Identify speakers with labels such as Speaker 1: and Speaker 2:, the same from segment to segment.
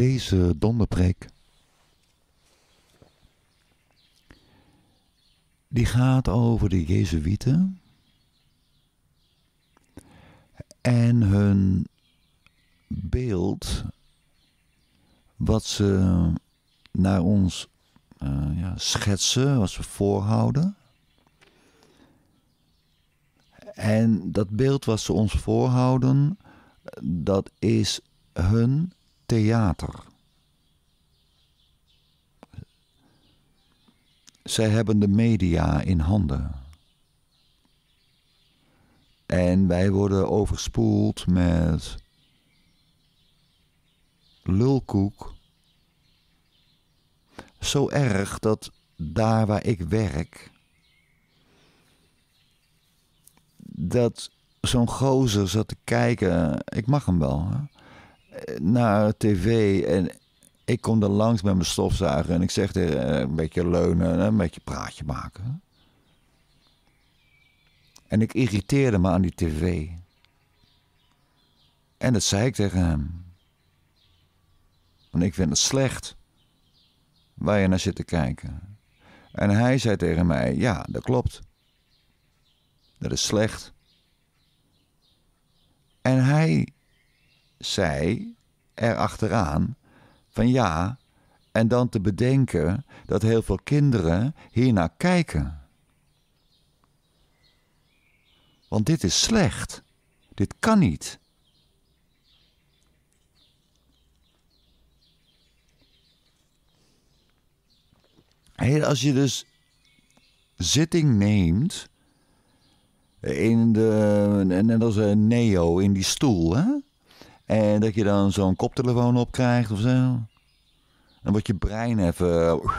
Speaker 1: deze donderpreek. Die gaat over de Jezuïeten en hun beeld wat ze naar ons eh, ja, schetsen, wat ze voorhouden. En dat beeld wat ze ons voorhouden, dat is hun theater. Zij hebben de media in handen. En wij worden overspoeld met lulkoek. Zo erg dat daar waar ik werk, dat zo'n gozer zat te kijken. Ik mag hem wel. Hè? Eh, naar tv en ik kom er langs met mijn stofzuiger en ik zeg er eh, een beetje leunen en een beetje praatje maken. En ik irriteerde me aan die tv. En dat zei ik tegen hem. Want ik vind het slecht waar je naar zit te kijken. En hij zei tegen mij: Ja, dat klopt. Dat is slecht. En hij zij erachteraan van ja, en dan te bedenken dat heel veel kinderen hiernaar kijken. Want dit is slecht. Dit kan niet. Als je dus zitting neemt eh, in de, net als een eh, neo in die stoel, hè? En dat je dan zo'n koptelefoon op krijgt of zo. Dan wordt je brein even eh,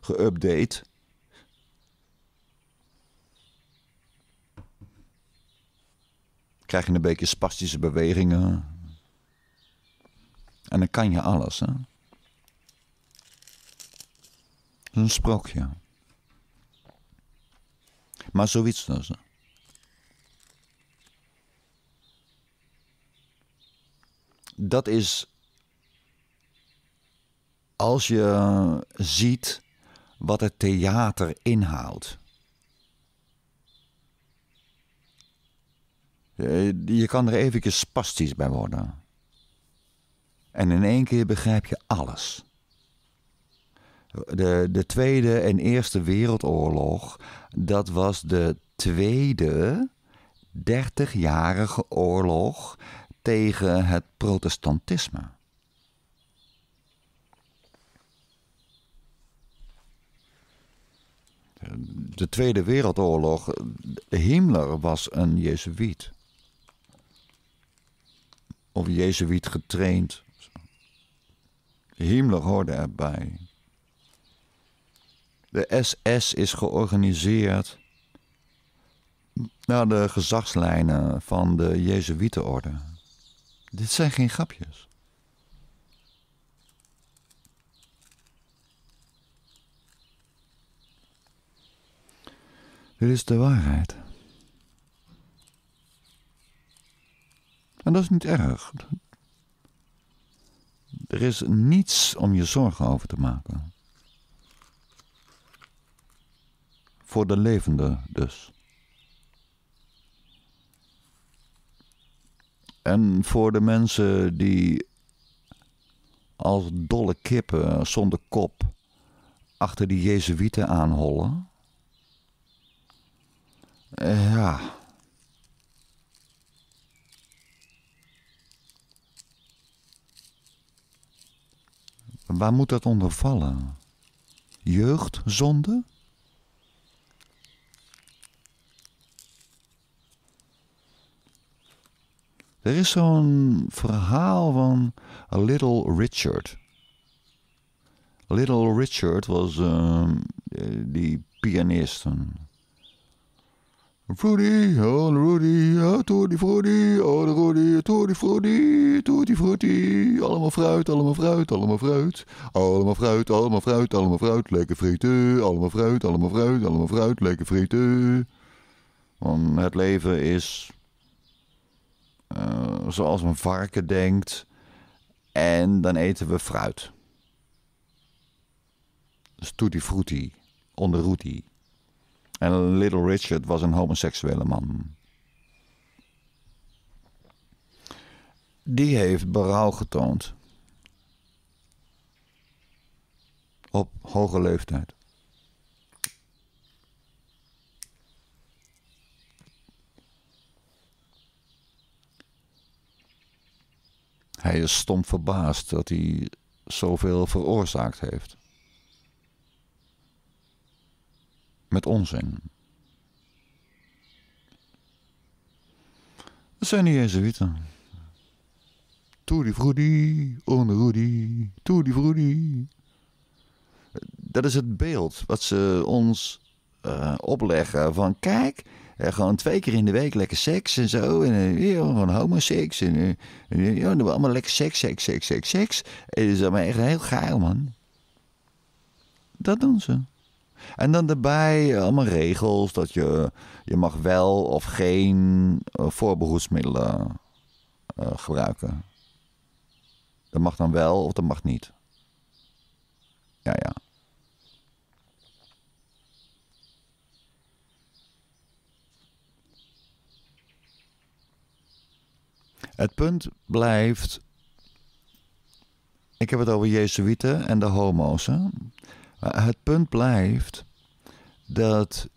Speaker 1: geüpdate. Krijg je een beetje spastische bewegingen. En dan kan je alles, hè. Dat is een sprookje. Maar zoiets dus. dat is als je ziet wat het theater inhoudt. Eh, je kan er eventjes spastisch bij worden. En in één keer begrijp je alles. De, de Tweede en Eerste Wereldoorlog, dat was de tweede dertigjarige oorlog tegen het protestantisme. De Tweede Wereldoorlog, Himmler was een Jezuïet. Of Jezuïet getraind. Himmler hoorde erbij. De SS is georganiseerd naar de gezagslijnen van de Jezuïetenorde. Dit zijn geen grapjes. Dit is de waarheid. En dat is niet erg. Er is niets om je zorgen over te maken. Voor de levende dus. En voor de mensen die als dolle kippen zonder kop achter die Jezuïeten aanhollen. Eh, ja. Waar moet dat onder vallen? Jeugdzonde? Er is zo'n verhaal van Little Richard. Little Richard was ehm, eh, die pianist. Rudy, oh Rudy, oh Tutti Frutti, oh Rudy, Tutti Frutti, Tutti Frutti. Allemaal fruit, allemaal fruit, allemaal fruit. Allemaal fruit, allemaal fruit, allemaal fruit, lekker frieten. Allemaal fruit, allemaal fruit, allemaal fruit, lekker frieten. Want het leven is eh, zoals een varken denkt. En dan eten we fruit. Dus tutti onder onderroetie. En Little Richard was een homoseksuele man. Die heeft berouw getoond. Op hoge leeftijd. Hij is stom verbaasd dat hij zoveel veroorzaakt heeft. Met onzin. Het zijn de Jezuïeten. Toedie vroedie, on Rudy, toedie vroedie. Dat is het beeld wat ze ons eh, opleggen van kijk, uh, gewoon twee keer in de week lekker seks en zo. En eh, ja, gewoon homoseks. En, eh, eh, ja, doen we allemaal lekker seks, seks, seks, seks, seks. En dat is allemaal echt heel geil, man. Dat doen ze. En dan daarbij allemaal regels dat je, je mag wel of geen voorbehoedsmiddelen gebruiken. Dat mag dan wel of dat mag niet. Ja, ja. Het punt blijft. Ik heb het over Jezuïeten en de homo's. Hè? Het punt blijft dat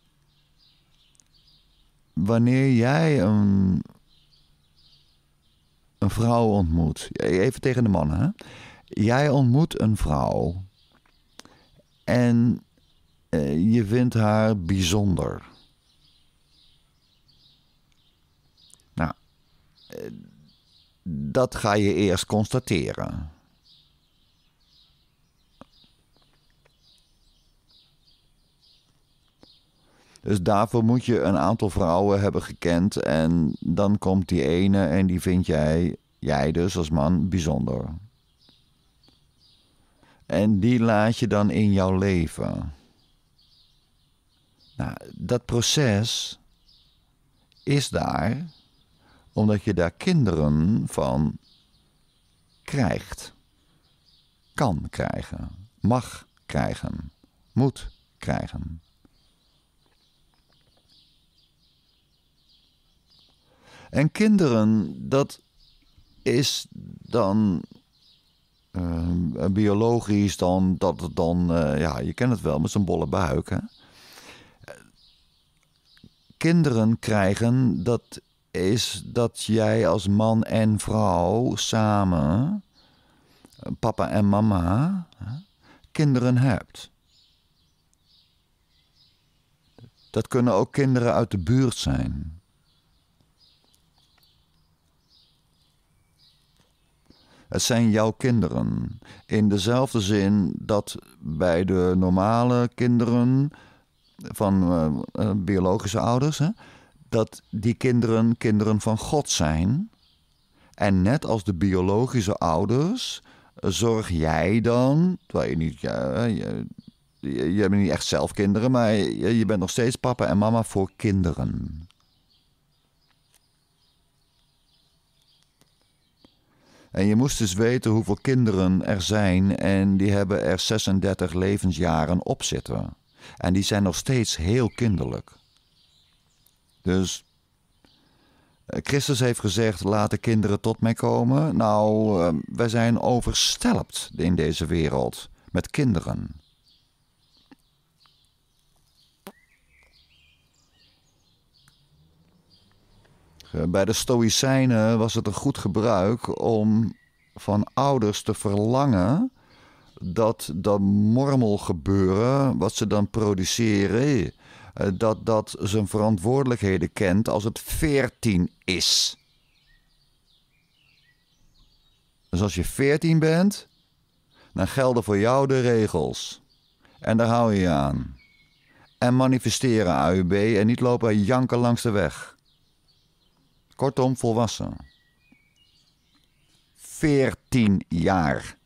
Speaker 1: wanneer jij een, een vrouw ontmoet, even tegen de mannen, hè? jij ontmoet een vrouw en eh, je vindt haar bijzonder. Nou, eh, dat ga je eerst constateren. Dus daarvoor moet je een aantal vrouwen hebben gekend. En dan komt die ene en die vind jij, jij dus als man, bijzonder. En die laat je dan in jouw leven. Nou, dat proces is daar omdat je daar kinderen van krijgt. Kan krijgen. Mag krijgen. Moet krijgen. En kinderen, dat is dan uh, biologisch dan, dat het dan, eh, ja, je kent het wel, met zo'n bolle buik. Hè? Kinderen krijgen, dat is dat jij als man en vrouw samen, eh, papa en mama, kinderen hebt. Dat kunnen ook kinderen uit de buurt zijn. Het zijn jouw kinderen. In dezelfde zin dat bij de normale kinderen van eh, eh, biologische ouders. Hè, dat die kinderen kinderen van God zijn. En net als de biologische ouders, eh, zorg jij dan, terwijl je niet, ja, je, je, bent niet echt zelf kinderen, maar je, je bent nog steeds papa en mama voor kinderen. En je moest dus weten hoeveel kinderen er zijn en die hebben er 36 levensjaren op zitten. En die zijn nog steeds heel kinderlijk. Dus eh, Christus heeft gezegd: laat de kinderen tot mij komen. Nou, ehm, wij zijn overstelpt in deze wereld met kinderen. Eh, bij de Stoïcijnen was het een goed gebruik om van ouders te verlangen dat dat mormelgebeuren, wat ze dan produceren, eh, dat dat zijn verantwoordelijkheden kent als het 14 is. Dus als je 14 bent, dan gelden voor jou de regels. En daar hou je aan. En manifesteren AUB en niet lopen janken langs de weg. Kortom, volwassen. 14 jaar.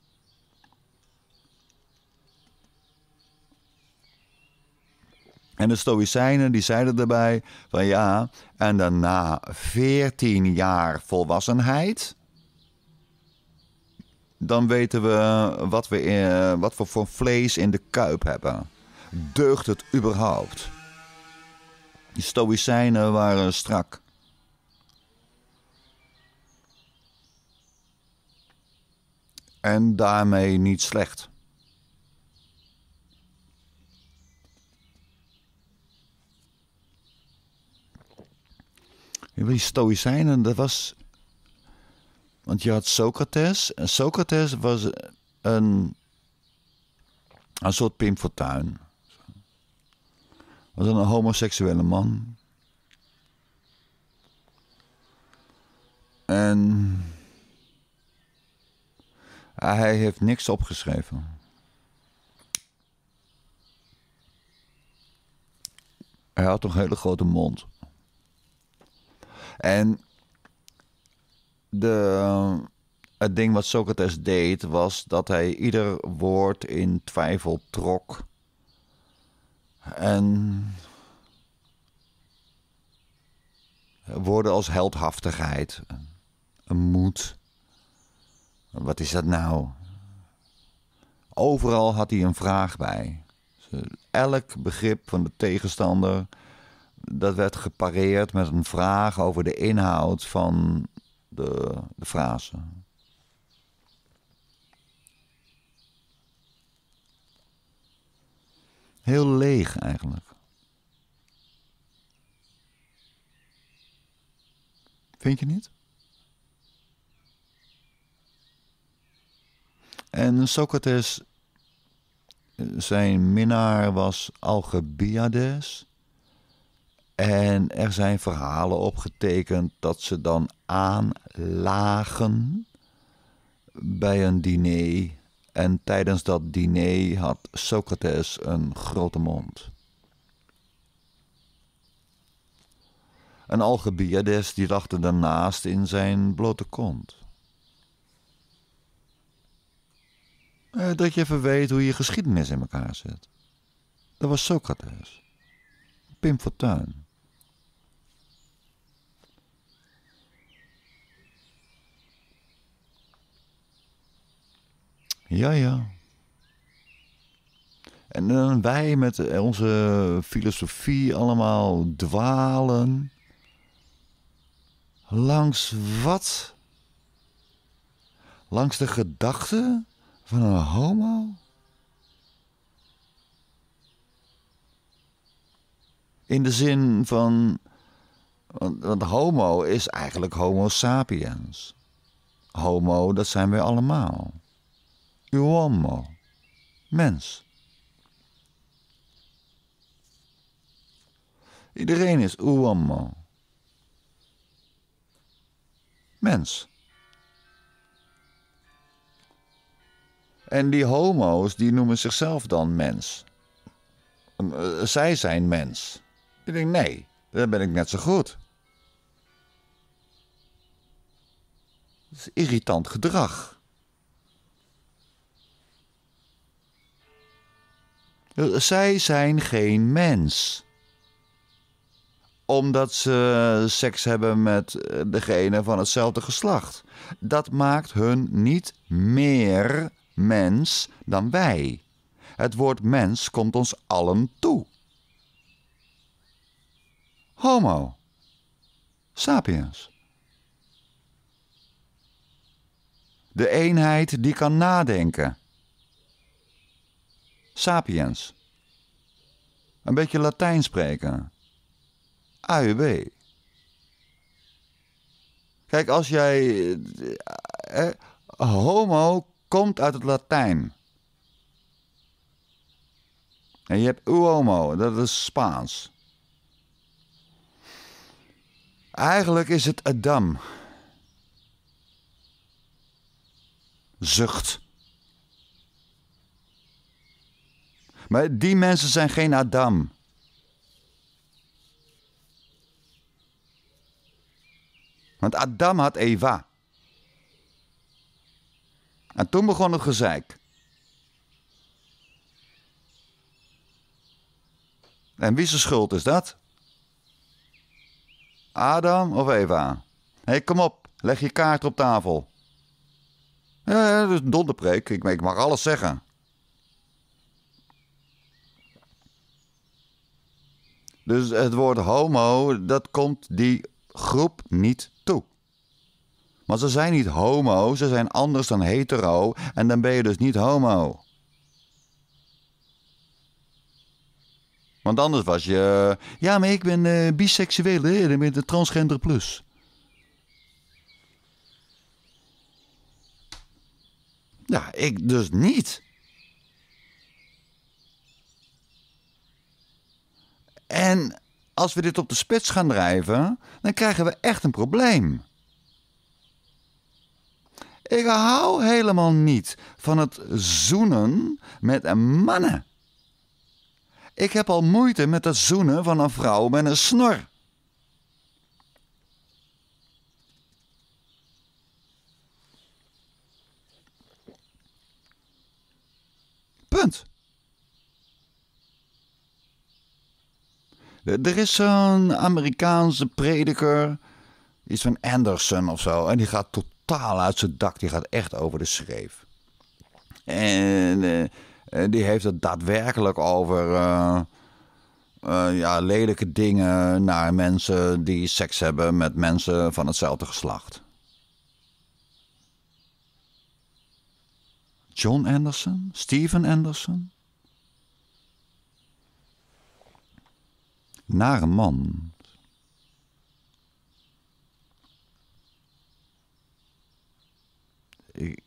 Speaker 1: En de Stoïcijnen die zeiden daarbij van ja, en daarna 14 jaar volwassenheid. Dan weten we wat we, eh, wat we voor vlees in de kuip hebben. Deugt het überhaupt? Die Stoïcijnen waren strak. En daarmee niet slecht. Die Stoïcijnen, dat was. Want je had Socrates. En Socrates was een. Een soort Pim Fortuyn. Was een homoseksuele man. En. Hij heeft niks opgeschreven. Hij had een hele grote mond. En de, eh, het ding wat Socrates deed was dat hij ieder woord in twijfel trok. En woorden als heldhaftigheid, een moed. Wat is dat nou? Overal had hij een vraag bij. Elk begrip van de tegenstander dat werd gepareerd met een vraag over de inhoud van de, de frase. Heel leeg eigenlijk. Vind je niet? En Socrates, eh, zijn minnaar was Algebiades. En er zijn verhalen opgetekend dat ze dan aanlagen bij een diner. En tijdens dat diner had Socrates een grote mond. Een Algebiades die lachte daarnaast in zijn blote kont. Eh, dat je even weet hoe je geschiedenis in elkaar zit. Dat was Socrates. Pim Fortuyn. Ja, ja. En dan wij met onze filosofie allemaal dwalen. Langs wat? Langs de gedachte van een homo? In de zin van. Want, homo is eigenlijk Homo sapiens. Homo, dat zijn wij allemaal uomo, mens. Iedereen is uomo, mens. En die homo's, die noemen zichzelf dan mens. Ehm, eh, zij zijn mens. Ik denk, nee, daar ben ik net zo goed. is irritant gedrag. Zij zijn geen mens. Omdat ze seks hebben met degene van hetzelfde geslacht. Dat maakt hun niet meer mens dan wij. Het woord mens komt ons allen toe. Homo. Sapiens. De eenheid die kan nadenken Sapiens. Een beetje Latijn spreken. AUB. Kijk, als jij. Eh, eh, homo komt uit het Latijn. En je hebt uomo, dat is Spaans. Eigenlijk is het Adam. Zucht. die mensen zijn geen Adam. Want Adam had Eva. En toen begon het gezeik. En wie zijn schuld is dat? Adam of Eva? Hé, hey, kom op, leg je kaart op tafel. Ja, dat is een donderpreek, ik, ik mag alles zeggen. Dus het woord homo, dat komt die groep niet toe. Maar ze zijn niet homo, ze zijn anders dan hetero en dan ben je dus niet homo. Want anders was je. Ja, maar ik ben eh, biseksueel, hè? dan ben je transgender plus. Ja, ik dus niet. En als we dit op de spits gaan drijven, dan krijgen we echt een probleem. Ik hou helemaal niet van het zoenen met mannen. Ik heb al moeite met het zoenen van een vrouw met een snor. Punt. Er is zo'n Amerikaanse prediker, iets van Anderson of zo, en die gaat totaal uit zijn dak. Die gaat echt over de schreef. En eh, eh, die heeft het daadwerkelijk over eh, ja, lelijke dingen naar mensen die seks hebben met mensen van hetzelfde geslacht. John Anderson? Steven Anderson? een man. Ik,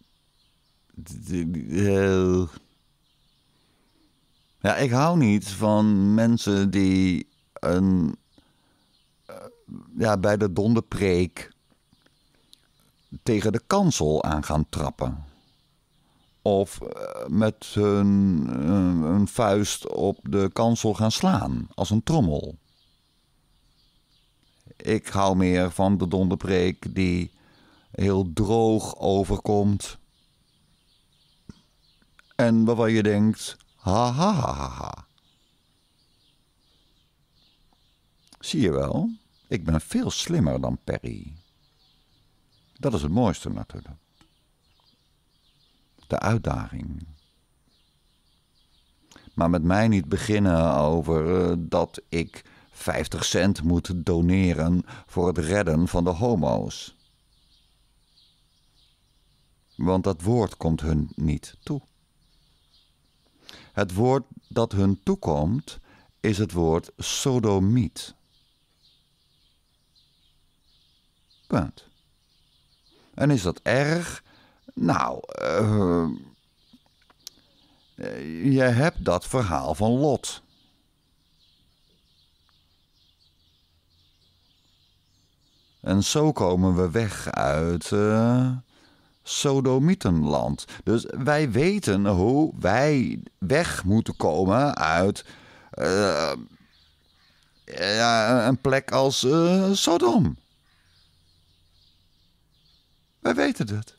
Speaker 1: ja, ik hou niet van mensen die een, eh, ja, bij de donderpreek tegen de kansel aan gaan trappen of eh, met hun, een eh, vuist op de kansel gaan slaan als een trommel. Ik hou meer van de donderpreek die heel droog overkomt. En waarvan je denkt, ha ha ha ha ha. Zie je wel, ik ben veel slimmer dan Perry. Dat is het mooiste natuurlijk de uitdaging. Maar met mij niet beginnen over eh, dat ik 50 cent moet doneren voor het redden van de homo's. Want dat woord komt hun niet toe. Het woord dat hun toekomt is het woord sodomiet. Punt. En is dat erg? Nou, uh, je hebt dat verhaal van Lot. En zo komen we weg uit uh, Sodomietenland. Dus wij weten hoe wij weg moeten komen uit eh, een plek als Sodom. Wij weten het.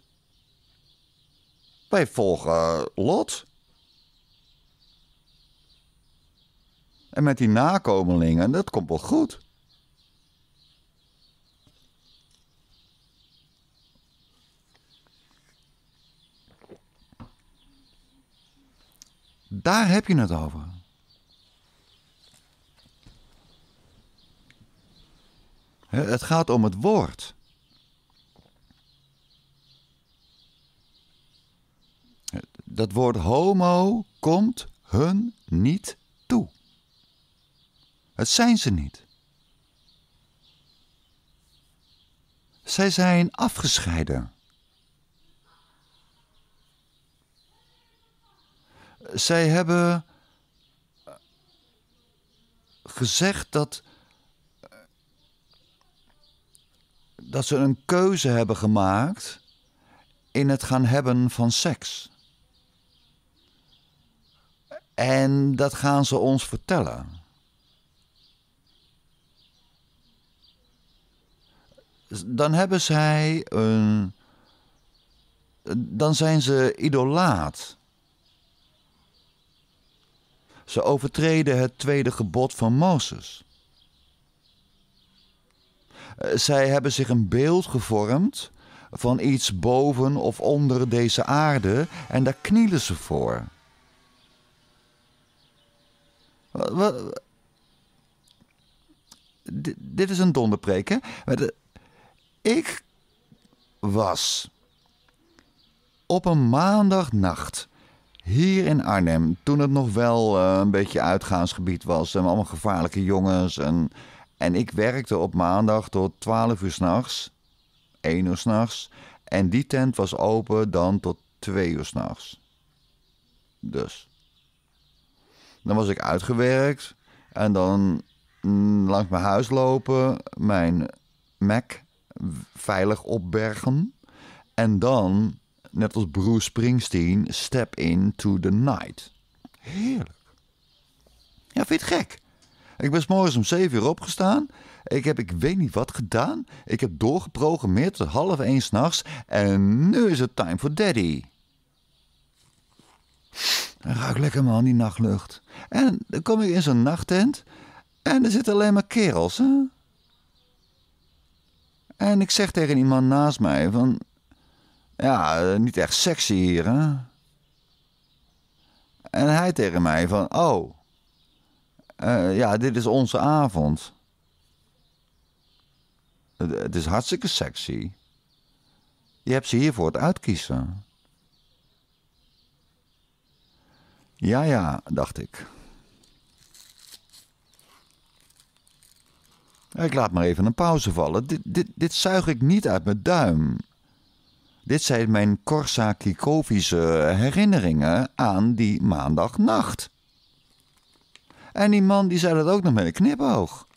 Speaker 1: Wij volgen Lot. En met die nakomelingen, dat komt wel goed. Daar heb je het over. Het gaat om het woord. dat woord homo komt hun niet toe. Het zijn ze niet. Zij zijn afgescheiden. Zij hebben eh, gezegd dat. Eh, dat ze een keuze hebben gemaakt in het gaan hebben van seks. En dat gaan ze ons vertellen. Dan hebben zij een. Dan zijn ze idolaat. Ze overtreden het tweede gebod van Mozes. Eh, zij hebben zich een beeld gevormd van iets boven of onder deze aarde en daar knielen ze voor dit is een donderpreek, ik was op een maandagnacht hier in Arnhem, toen het nog wel eh, een beetje uitgaansgebied was en allemaal gevaarlijke jongens. En, en ik werkte op maandag tot 12 uur s'nachts, 1 uur s'nachts. En die tent was open dan tot 2 uur s'nachts. Dus. Dan was ik uitgewerkt en dan mm, langs mijn huis lopen, mijn Mac veilig opbergen. En dan, net als Bruce Springsteen, step into the night. Heerlijk. Ja, vind je het gek? Ik ben s morgens om 7 uur opgestaan. Ik heb ik weet niet wat gedaan. Ik heb doorgeprogrammeerd tot half één s'nachts. En nu is het time for daddy. En ruik lekker man, die nachtlucht. En dan kom ik in zo'n nachttent en er zitten alleen maar kerels, hè? En ik zeg tegen iemand naast mij van... Ja, niet echt sexy hier, hè? En hij tegen mij van... Oh, eh, ja, dit is onze avond. Het, het is hartstikke sexy. Je hebt ze hiervoor het uitkiezen. Ja, ja, dacht ik. Ik laat maar even een pauze vallen. Dit, dit, dit zuig ik niet uit mijn duim. Dit zijn mijn Korsakikovische herinneringen aan die maandagnacht. En die man die zei dat ook nog met een knipoog.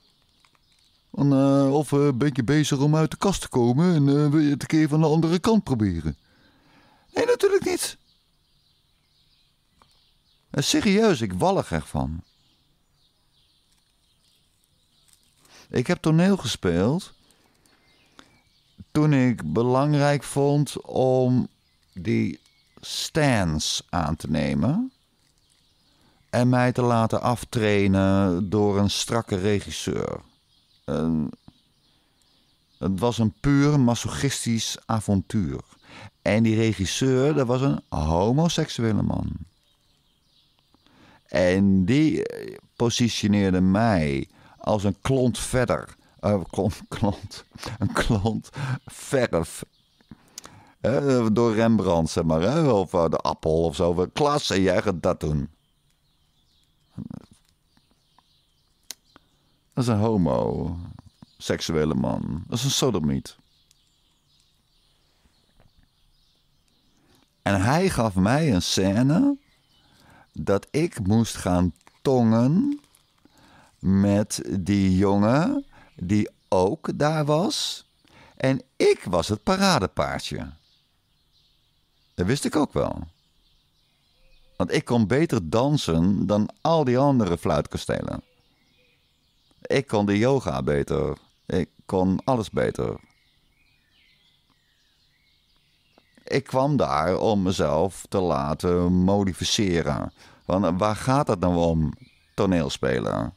Speaker 1: Eh, of een eh, je bezig om uit de kast te komen en eh, wil je het een keer van de andere kant proberen. Nee, natuurlijk niet. Eh, serieus, ik wallig ervan. Ik heb toneel gespeeld toen ik belangrijk vond om die stance aan te nemen en mij te laten aftrainen door een strakke regisseur. Ehm, het was een puur masochistisch avontuur. En die regisseur, dat was een homoseksuele man. En die eh, positioneerde mij als een klont verder. een eh, klont, een klont verf. Eh, door Rembrandt, zeg maar. of de appel of zo. Klasse, jij gaat dat doen. Dat is een homo. Seksuele man. Dat is een sodomiet. En hij gaf mij een scène dat ik moest gaan tongen met die jongen die ook daar was. En ik was het paradepaardje. Dat wist ik ook wel. Want ik kon beter dansen dan al die andere fluitkastelen. Ik kon de yoga beter. Ik kon alles beter. Ik kwam daar om mezelf te laten modificeren. Want waar gaat het nou om, toneelspelen?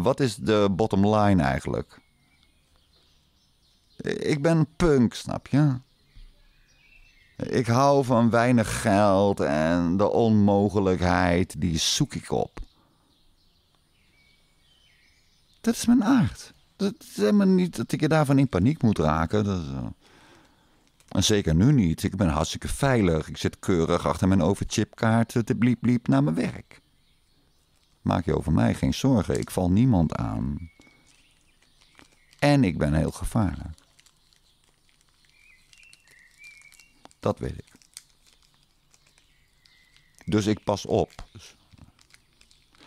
Speaker 1: Wat is de bottom line eigenlijk? Ik ben punk, snap je? Ik hou van weinig geld en de onmogelijkheid, die zoek ik op. Dat is mijn aard. Dat is helemaal niet dat ik je daarvan in paniek moet raken. Dat is, eh, en zeker nu niet. Ik ben hartstikke veilig. Ik zit keurig achter mijn overchipkaart te bliep bliep naar mijn werk. Maak je over mij geen zorgen. Ik val niemand aan. En ik ben heel gevaarlijk. Dat weet ik. Dus ik pas op.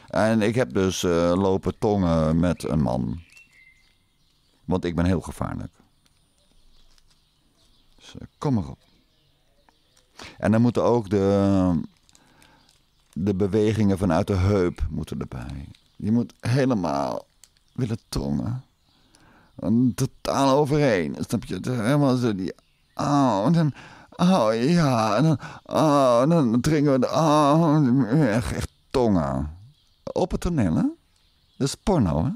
Speaker 1: En ik heb dus eh, lopen tongen met een man. Want ik ben heel gevaarlijk. Kom kom erop. En dan moeten ook de, de bewegingen vanuit de heup moeten erbij. Je moet helemaal willen tongen. En totaal overheen. Snap je? Helemaal zo die. Oh, en dan. Oh ja. En dan. Oh, en dan drinken we. De, oh, echt, tongen. Op het toneel, hè? Dat is porno, hè?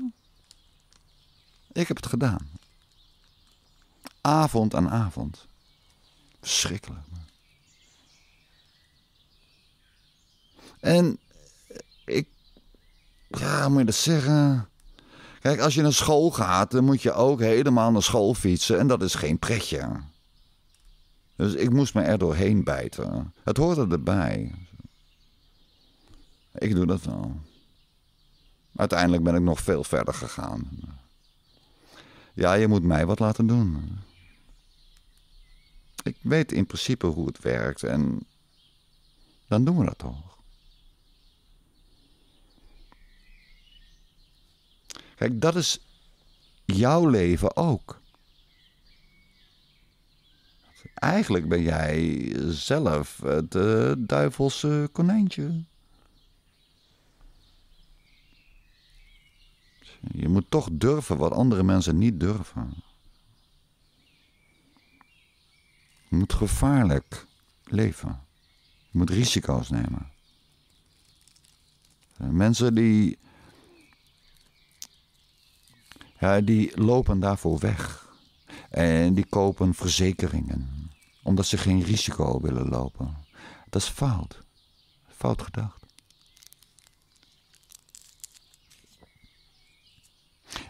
Speaker 1: Ik heb het gedaan. Avond aan avond verschrikkelijk. En eh, ik, ja, moet je dat zeggen? Kijk, als je naar school gaat, dan moet je ook helemaal naar school fietsen. En dat is geen pretje. Dus ik moest me er doorheen bijten. Het hoorde erbij. Ik doe dat wel. Uiteindelijk ben ik nog veel verder gegaan. Ja, je moet mij wat laten doen. Ik weet in principe hoe het werkt en dan doen we dat toch. Kijk, dat is jouw leven ook. Eigenlijk ben jij zelf het eh, duivelse konijntje. Je moet toch durven wat andere mensen niet durven. Je moet gevaarlijk leven. Je moet risico's nemen. Mensen die, ja, die lopen daarvoor weg. En die kopen verzekeringen. Omdat ze geen risico willen lopen. Dat is fout. Fout gedacht.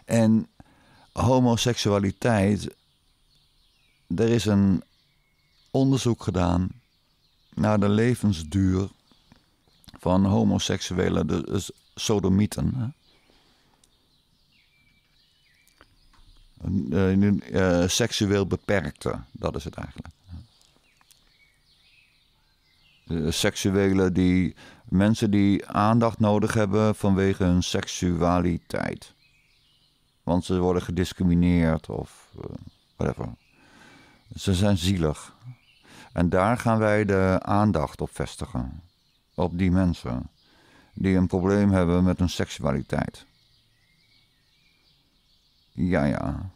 Speaker 1: En homoseksualiteit. Er is een onderzoek gedaan naar de levensduur van homoseksuele dus sodomieten. Uh, seksueel beperkte, dat is het eigenlijk. Seksuelen seksuele die, mensen die aandacht nodig hebben vanwege hun seksualiteit. Want ze worden gediscrimineerd of whatever. Ze zijn zielig. En daar gaan wij de aandacht op vestigen. Op die mensen die een probleem hebben met hun seksualiteit. Ja, ja.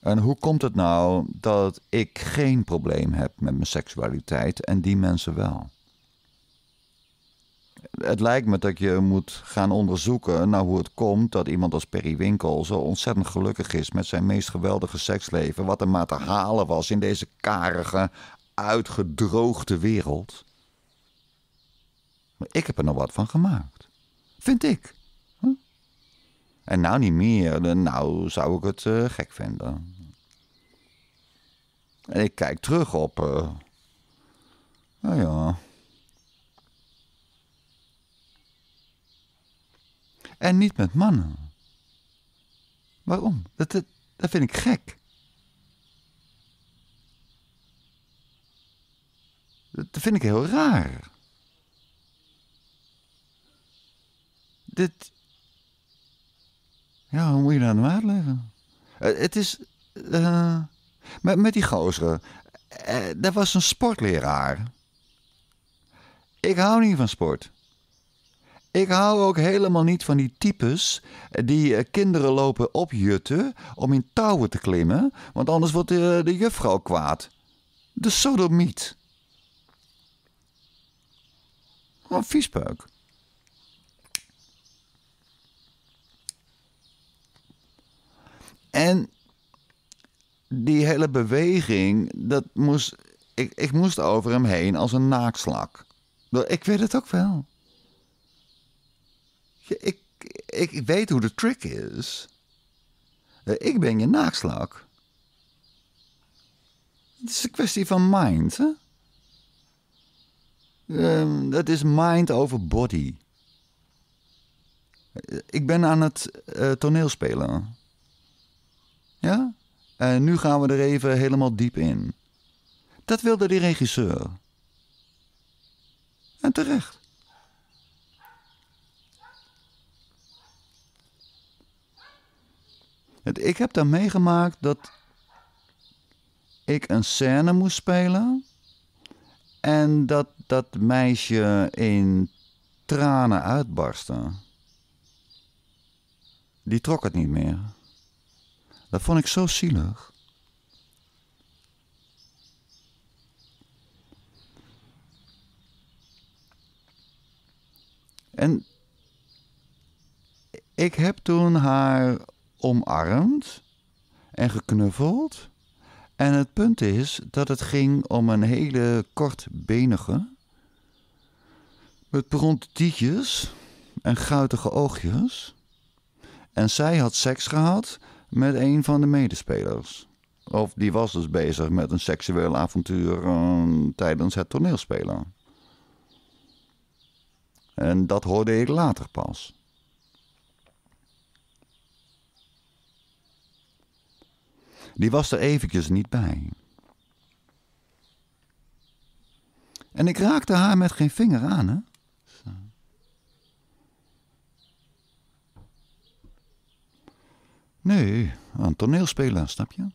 Speaker 1: En hoe komt het nou dat ik geen probleem heb met mijn seksualiteit en die mensen wel? Het lijkt me dat je moet gaan onderzoeken naar hoe het komt dat iemand als Perry Winkel zo ontzettend gelukkig is met zijn meest geweldige seksleven, wat hem maar te halen was in deze karige, uitgedroogde wereld. Maar ik heb er nog wat van gemaakt. Vind ik. En nou niet meer, nou zou ik het eh, gek vinden. En ik kijk terug op. nou ja. En niet met mannen. Waarom? dat, dat vind ik gek. Dat vind ik heel raar. Dit. Ja, hoe moet je dat nou uitleggen? het is. Eh, met, die gozer. Uh, eh, dat was een sportleraar. Ik hou niet van sport. Ik hou ook helemaal niet van die types die eh, kinderen lopen opjutten om in touwen te klimmen, want anders wordt de, de juffrouw kwaad. De sodomiet. Gewoon oh, viespeuk. En die hele beweging, dat moest, ik, ik moest over hem heen als een naakslak. Ik weet het ook wel. Ik, ik, ik weet hoe de trick is. Eh, ik ben je naakslak. Het is een kwestie van mind, hè? Ehm, dat is mind over body. Eh, ik ben aan het uh, toneel spelen. Ja? En nu gaan we er even helemaal diep in. Dat wilde die regisseur. En terecht. Ik heb daar meegemaakt dat ik een scène moest spelen. En dat dat meisje in tranen uitbarstte. Die trok het niet meer. Dat vond ik zo zielig. En ik heb toen haar omarmd en geknuffeld. En het punt is dat het ging om een hele kortbenige met pronte tietjes en guitige oogjes. En zij had seks gehad met een van de medespelers. Of die was dus bezig met een seksueel avontuur ehm, tijdens het toneelspelen. En dat hoorde ik later pas. Die was er eventjes niet bij. En ik raakte haar met geen vinger aan, hè? Nee, een toneelspeler, snap je?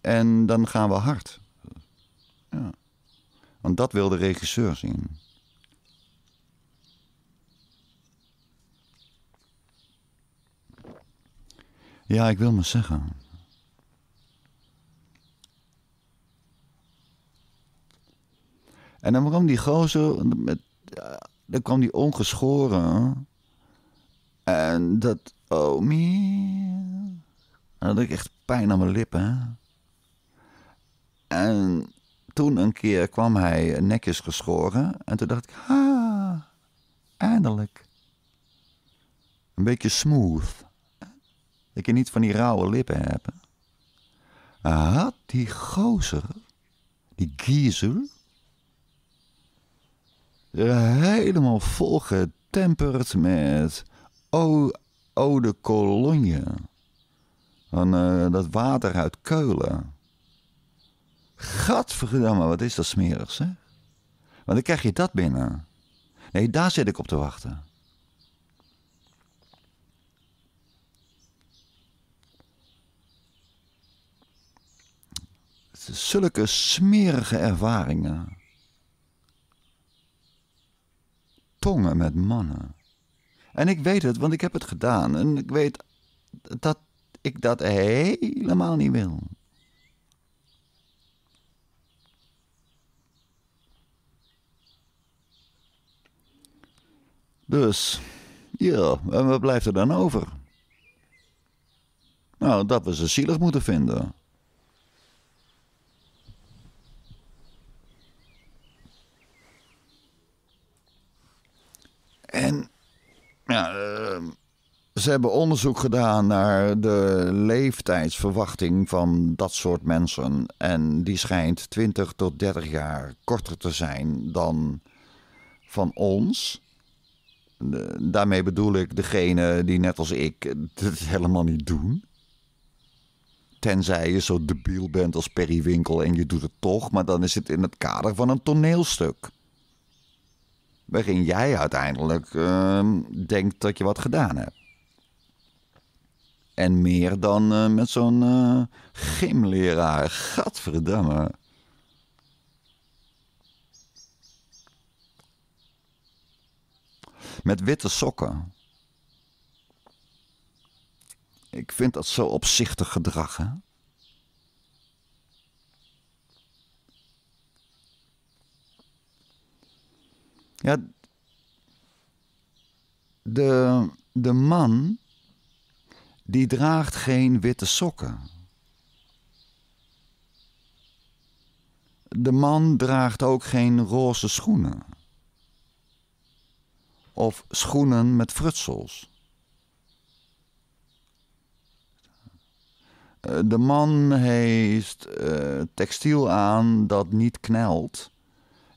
Speaker 1: En dan gaan we hard. Ja. Want dat wil de regisseur zien. Ja, ik wil maar zeggen. En dan kwam die gozer, met, eh, dan kwam die ongeschoren. En dat, Oh me, Dan had ik echt pijn aan mijn lippen. En toen een keer kwam hij nekjes geschoren. En toen dacht ik, ha, eindelijk. Een beetje smooth. Dat je niet van die rauwe lippen hebt. Had die gozer, die giezel, helemaal volgetemperd met... Oh, Eau de Cologne. Van eh, dat water uit Keulen. Gadverdamme, wat is dat smerig, hè? Want dan krijg je dat binnen. Nee, daar zit ik op te wachten. Zulke smerige ervaringen. Tongen met mannen. En ik weet het, want ik heb het gedaan. En ik weet dat ik dat helemaal niet wil. Dus, ja, en wat blijft er dan over? Nou, dat we ze zielig moeten vinden. En ja, ehm, ze hebben onderzoek gedaan naar de leeftijdsverwachting van dat soort mensen. En die schijnt 20 tot 30 jaar korter te zijn dan van ons. daarmee bedoel ik degene die net als ik het helemaal niet doen. Tenzij je zo debiel bent als Perry Winkel en je doet het toch, maar dan is het in het kader van een toneelstuk waarin jij uiteindelijk ehm, denkt dat je wat gedaan hebt. En meer dan eh, met zo'n uh, gymleraar. Gadverdamme. Met witte sokken. Ik vind dat zo opzichtig gedrag, hè? Ja, de, de man die draagt geen witte sokken. De man draagt ook geen roze schoenen. Of schoenen met frutsels. Eh, de man heeft eh, textiel aan dat niet knelt,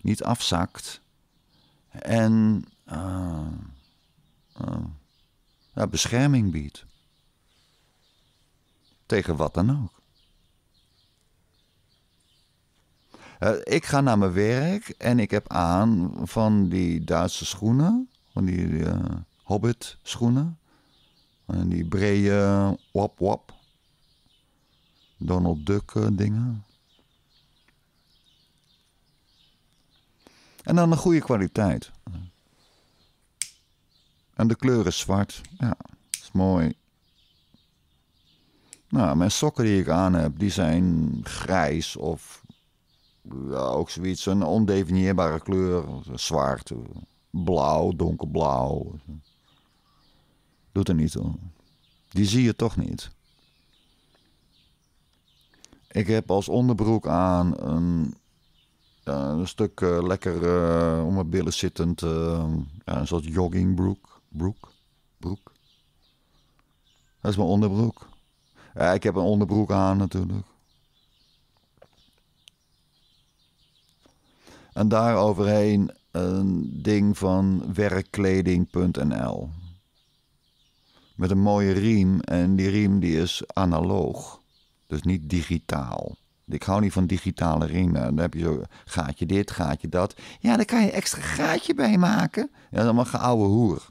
Speaker 1: niet afzakt en eh, eh, bescherming biedt. Tegen wat dan ook. Eh, ik ga naar mijn werk en ik heb aan van die Duitse schoenen, van die hobbit schoenen. En die brede wap wap. Donald Duck dingen. En dan een goede kwaliteit. En de kleur is zwart. Ja, is mooi. Nou, mijn sokken die ik aan heb, die zijn grijs of ja, ook zoiets. Een ondefinieerbare kleur. Zwart, blauw, donkerblauw. Doet er niet toe. Die zie je toch niet. Ik heb als onderbroek aan een een stuk eh, lekker eh, om mijn billen zittend. Eh, een soort joggingbroek. Broek? Broek? Dat is mijn onderbroek. Ja, ik heb een onderbroek aan natuurlijk. En daar overheen een ding van werkkleding.nl. Met een mooie riem en die riem die is analoog, dus niet digitaal. Ik hou niet van digitale riemen, Dan heb je zo gaatje dit, gaatje dat. Ja, daar kan je extra gaatje bij maken. Ja, dat is allemaal geouwe hoer.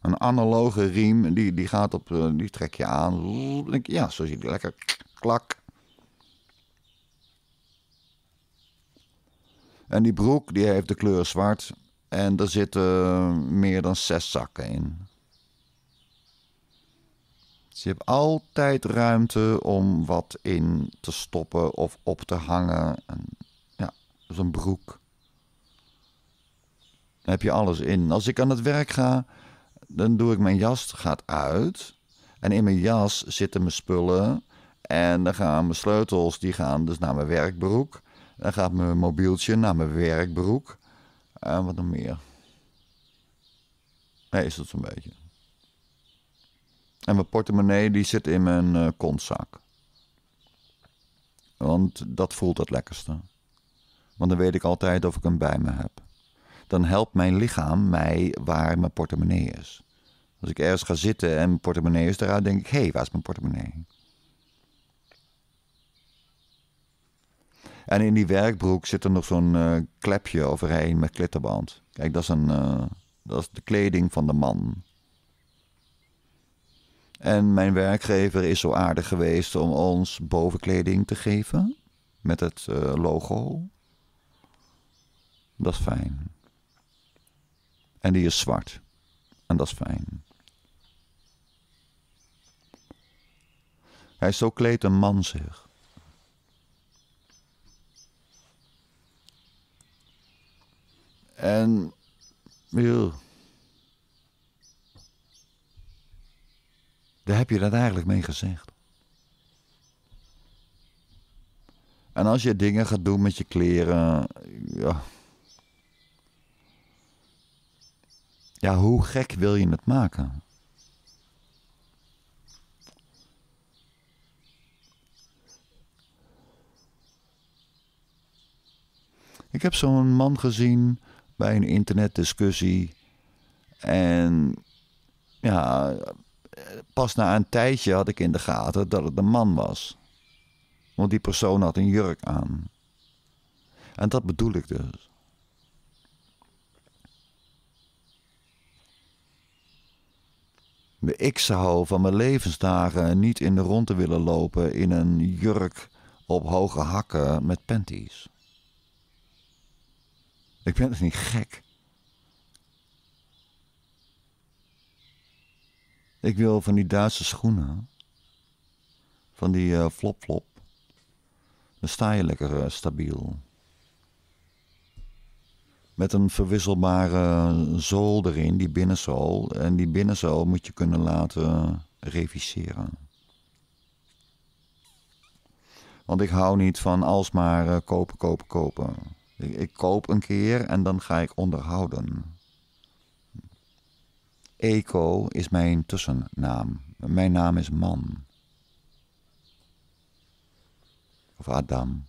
Speaker 1: Een analoge riem, die, die gaat op, eh, die trek je aan. Ja, zo zie je lekker klak. En die broek, die heeft de kleur zwart. En daar zitten eh, meer dan zes zakken in je hebt altijd ruimte om wat in te stoppen of op te hangen. En, ja, zo'n broek. Daar heb je alles in. Als ik aan het werk ga, dan doe ik mijn jas gaat uit. En in mijn jas zitten mijn spullen. En dan gaan mijn sleutels, die gaan dus naar mijn werkbroek. Dan gaat mijn mobieltje naar mijn werkbroek. En wat nog meer? Nee, is dat zo'n beetje. En mijn portemonnee die zit in mijn eh, kontzak. Want dat voelt het lekkerste. Want dan weet ik altijd of ik hem bij me heb. Dan helpt mijn lichaam mij waar mijn portemonnee is. Als ik ergens ga zitten en mijn portemonnee is eruit, denk ik: hé, hey, waar is mijn portemonnee? En in die werkbroek zit er nog zo'n uh, klepje overheen met klittenband. Kijk, dat is, een, eh, dat is de kleding van de man. En mijn werkgever is zo aardig geweest om ons bovenkleding te geven met het eh, logo. Dat is fijn. En die is zwart. En dat is fijn. Hij zo kleedt een man zich. En. wil. Daar heb je dat eigenlijk mee gezegd. En als je dingen gaat doen met je kleren, ja. Ja, hoe gek wil je het maken? Ik heb zo'n man gezien bij een internetdiscussie. En ja, pas na een tijdje had ik in de gaten dat het een man was. Want die persoon had een jurk aan. En dat bedoel ik dus. Ik zou van mijn levensdagen niet in de rond willen lopen in een jurk op hoge hakken met panties. Ik ben dus niet gek? Ik wil van die Duitse schoenen. Van die eh, flop-flop. Dan sta je lekker eh, stabiel. Met een verwisselbare zool erin, die binnenzool. En die binnenzool moet je kunnen laten eh, reviseren. Want ik hou niet van alsmaar kopen, kopen, kopen. ik koop een keer en dan ga ik onderhouden. Eco is mijn tussennaam. Mijn naam is man. Of Adam.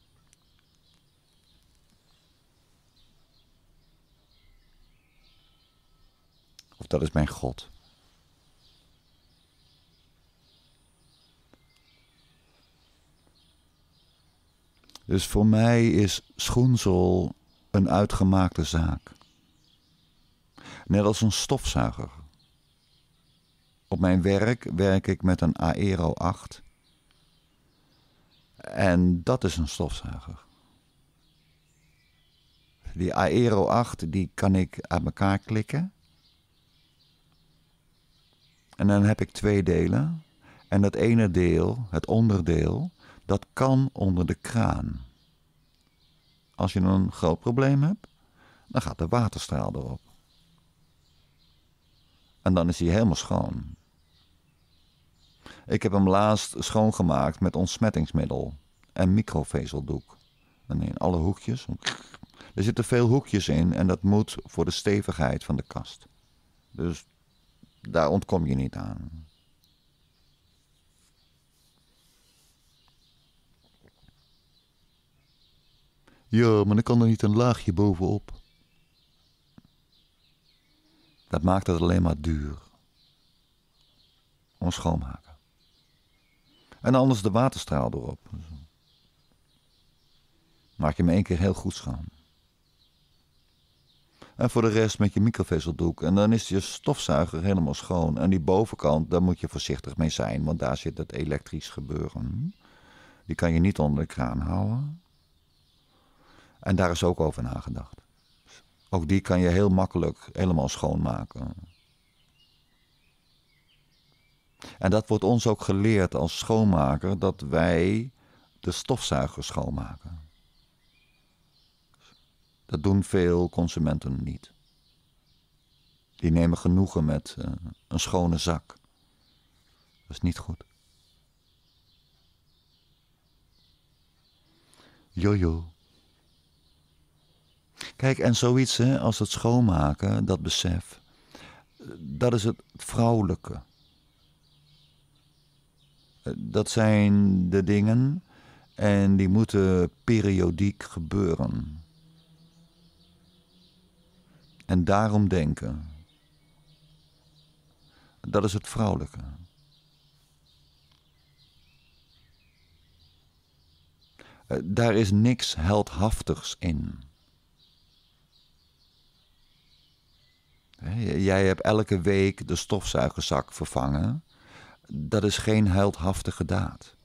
Speaker 1: Of dat is mijn God. Dus voor mij is schoensel een uitgemaakte zaak. Net als een stofzuiger op mijn werk werk ik met een Aero 8. En dat is een stofzuiger. Die Aero 8 die kan ik aan elkaar klikken. En dan heb ik twee delen. En dat ene deel, het onderdeel, dat kan onder de kraan. Als je een groot probleem hebt, dan gaat de waterstraal erop. En dan is hij helemaal schoon. Ik heb hem laatst schoongemaakt met ontsmettingsmiddel en microvezeldoek. En in alle hoekjes. Er zitten veel hoekjes in en dat moet voor de stevigheid van de kast. Dus daar ontkom je niet aan. Ja, maar dan kan er niet een laagje bovenop. Dat maakt het alleen maar duur. Ons schoonmaken. En anders de waterstraal erop. Maak je hem één keer heel goed schoon. En voor de rest met je microvezeldoek. En dan is je stofzuiger helemaal schoon. En die bovenkant, daar moet je voorzichtig mee zijn. Want daar zit het elektrisch gebeuren. Die kan je niet onder de kraan houden. En daar is ook over nagedacht. Ook die kan je heel makkelijk helemaal schoonmaken. En dat wordt ons ook geleerd als schoonmaker dat wij de stofzuiger schoonmaken. Dat doen veel consumenten niet. Die nemen genoegen met eh, een schone zak. Dat is niet goed. Jojo. Kijk, en zoiets hè, als het schoonmaken, dat besef, eh, dat is het vrouwelijke dat zijn de dingen en die moeten periodiek gebeuren. En daarom denken. Dat is het vrouwelijke. Eh, daar is niks heldhaftigs in. Jij hebt elke week de stofzuigerzak vervangen dat is geen heldhaftige daad.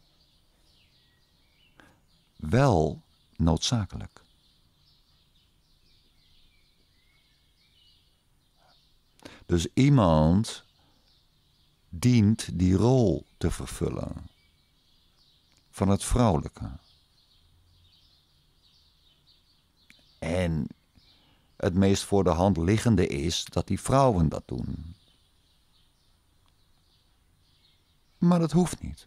Speaker 1: Wel noodzakelijk. Dus iemand dient die rol te vervullen van het vrouwelijke. En het meest voor de hand liggende is dat die vrouwen dat doen. Maar dat hoeft niet.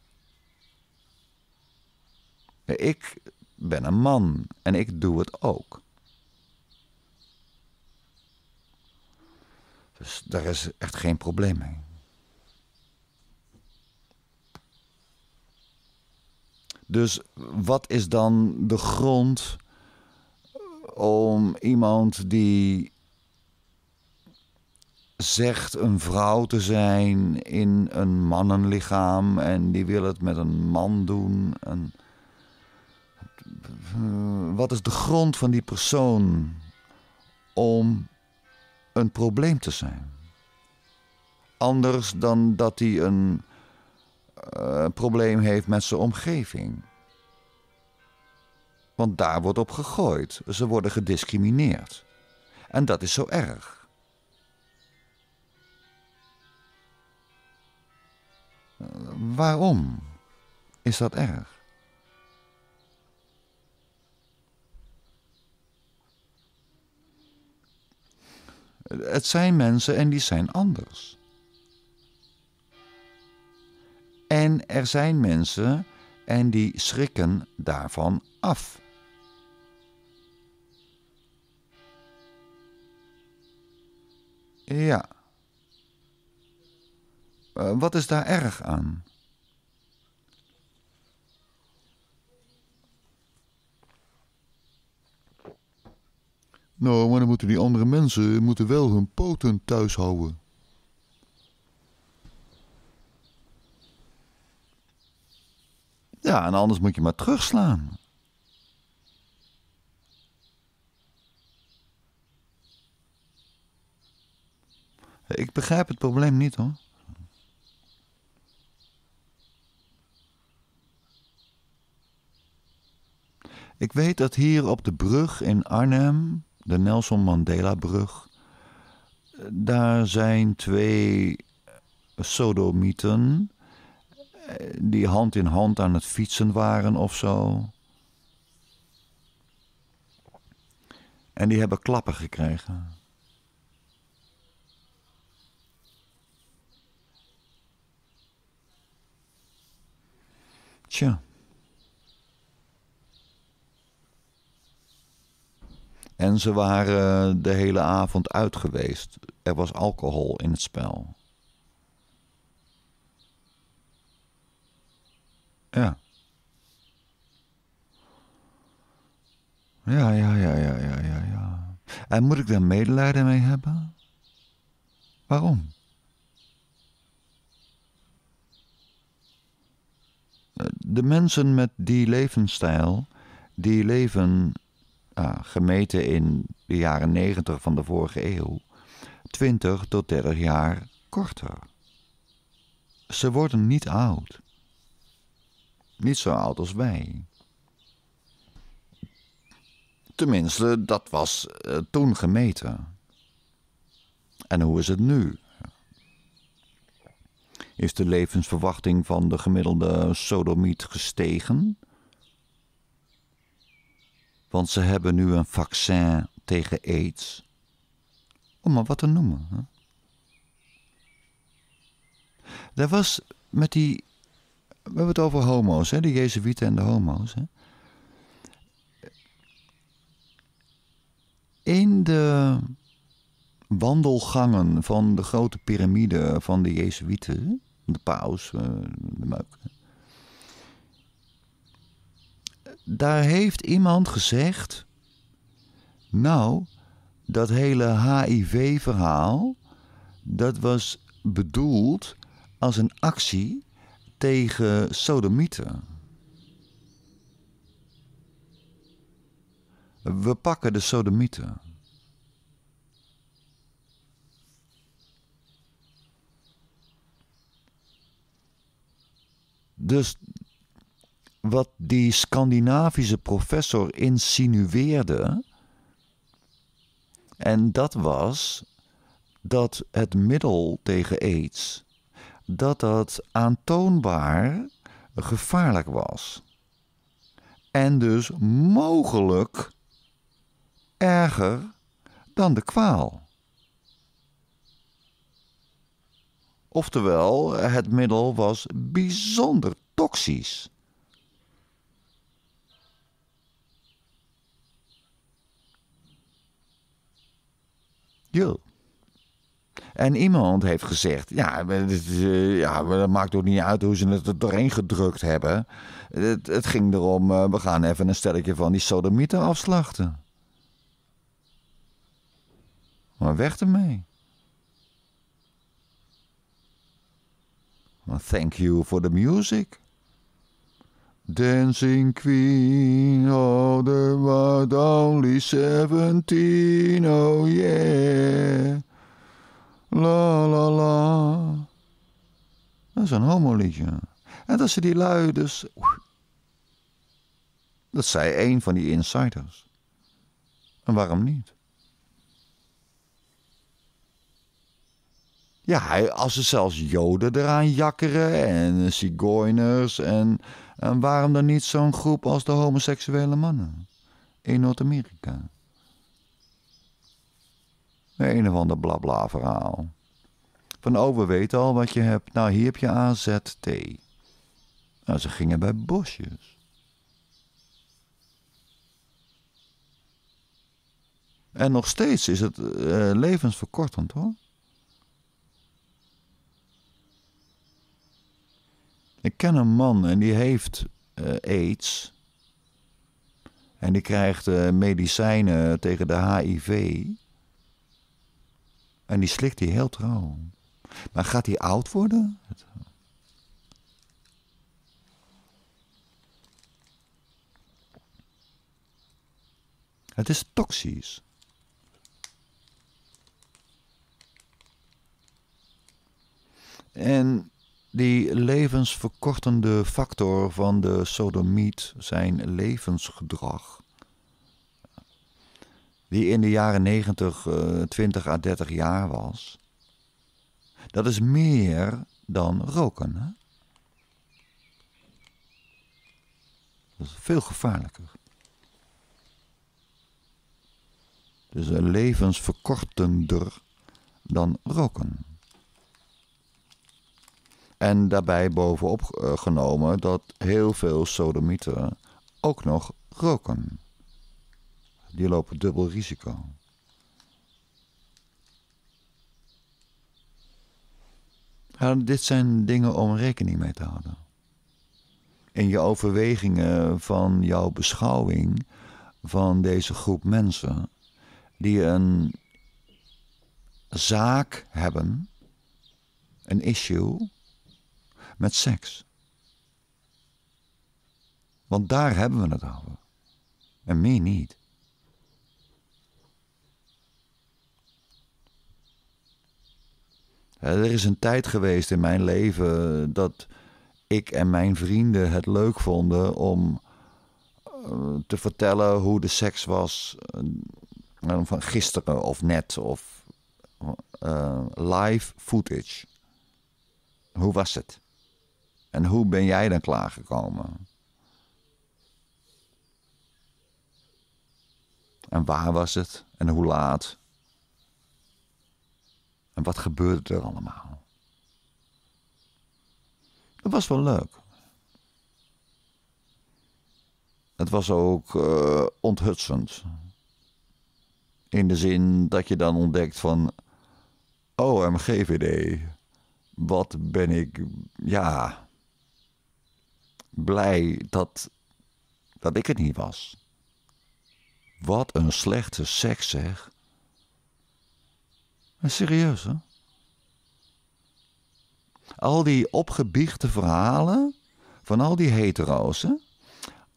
Speaker 1: Ik ben een man en ik doe het ook. Dus daar is echt geen probleem mee. Dus wat is dan de grond om iemand die zegt een vrouw te zijn in een mannenlichaam en die wil het met een man doen. En wat is de grond van die persoon om een probleem te zijn? Anders dan dat hij een eh, probleem heeft met zijn omgeving. Want daar wordt op gegooid. Ze worden gediscrimineerd. En dat is zo erg. Waarom is dat erg? Het zijn mensen en die zijn anders. En er zijn mensen en die schrikken daarvan af. Ja. Eh, wat is daar erg aan? Nou, maar dan moeten die andere mensen moeten wel hun poten thuis houden. Ja, en anders moet je maar terugslaan. Ik begrijp het probleem niet hoor. Ik weet dat hier op de brug in Arnhem, de Nelson Mandela-brug, daar zijn twee sodomieten eh, die hand in hand aan het fietsen waren of zo. En die hebben klappen gekregen. Tja. En ze waren de hele avond uit geweest. Er was alcohol in het spel. Ja. Ja, ja, ja, ja, ja, ja, ja. En moet ik daar medelijden mee hebben? Waarom? De mensen met die levensstijl, die leven eh, gemeten in de jaren 90 van de vorige eeuw, 20 tot 30 jaar korter. Ze worden niet oud. Niet zo oud als wij. Tenminste, dat was eh, toen gemeten. En hoe is het nu? Is de levensverwachting van de gemiddelde sodomiet gestegen? Want ze hebben nu een vaccin tegen aids. Om oh, maar wat te noemen. Hè? Daar was met die. We hebben het over homo's, hè? de Jezuïeten en de homo's. Hè? In de wandelgangen van de grote piramide van de Jezuïeten, de paus, eh, de muiken. Daar heeft iemand gezegd. Nou, dat hele HIV-verhaal, dat was bedoeld als een actie tegen sodomieten. We pakken de sodomieten. Dus wat die Scandinavische professor insinueerde. En dat was dat het middel tegen aids, dat dat aantoonbaar gevaarlijk was. En dus mogelijk erger dan de kwaal. Oftewel, het middel was bijzonder toxisch. En iemand heeft gezegd: ja, het, eh, ja, dat maakt ook niet uit hoe ze het er doorheen gedrukt hebben. Het, het ging erom: eh, we gaan even een stelletje van die sodomieten afslachten. Maar weg ermee. thank you for the music. Dancing Queen, oh, the only seventeen, oh yeah. La la la. Dat is een homoliedje. En dat ze die lui dus... Dat zei een van die insiders. En waarom niet? Ja, als ze zelfs joden eraan jakkeren en zigeuners en en waarom dan niet zo'n groep als de homoseksuele mannen in Noord-Amerika? Een of ander blabla verhaal. Van oh, we weten al wat je hebt. Nou, hier heb je AZT. Nou, ze gingen bij bosjes. En nog steeds is het eh, levensverkortend hoor. Ik ken een man en die heeft eh, aids. En die krijgt eh, medicijnen tegen de HIV. En die slikt hij heel trouw. Maar gaat hij oud worden? Het is toxisch. En die levensverkortende factor van de sodomiet, zijn levensgedrag, die in de jaren 90, uh, 20 à 30 jaar was, dat is meer dan roken. Hè? Dat is veel gevaarlijker. Dus een levensverkortender dan roken. En daarbij bovenop eh, genomen dat heel veel sodomieten ook nog roken. Die lopen dubbel risico. dit zijn dingen om rekening mee te houden. In je overwegingen van jouw beschouwing van deze groep mensen die een zaak hebben, een issue, met seks. Want daar hebben we het over. En meer niet. Er is een tijd geweest in mijn leven dat ik en mijn vrienden het leuk vonden om eh, te vertellen hoe de seks was eh, eh, van gisteren of net of live footage. Hoe was het? En hoe ben jij dan klaargekomen? En waar was het? En hoe laat? En wat gebeurde er allemaal? Dat was wel leuk. Het was ook eh, onthutsend. In de zin dat je dan ontdekt van... OMGVD, oh, wat ben ik... Ja, blij dat, dat ik het niet was. Wat een slechte seks zeg. Maar serieus hè? Al die opgebiechte verhalen van al die hetero's hè?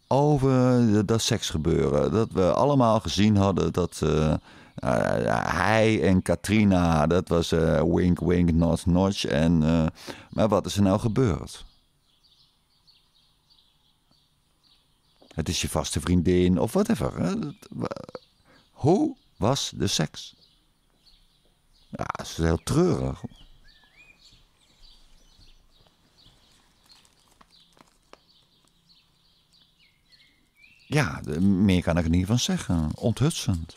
Speaker 1: over dat seksgebeuren. Dat we allemaal gezien hadden dat eh, eh, hij en Katrina, dat was eh, wink wink not notch. En, maar wat is er nou gebeurd? het is je vaste vriendin of whatever. Hoe was de seks? Ja, dat is heel treurig. Ja, meer kan ik er niet van zeggen. Onthutsend.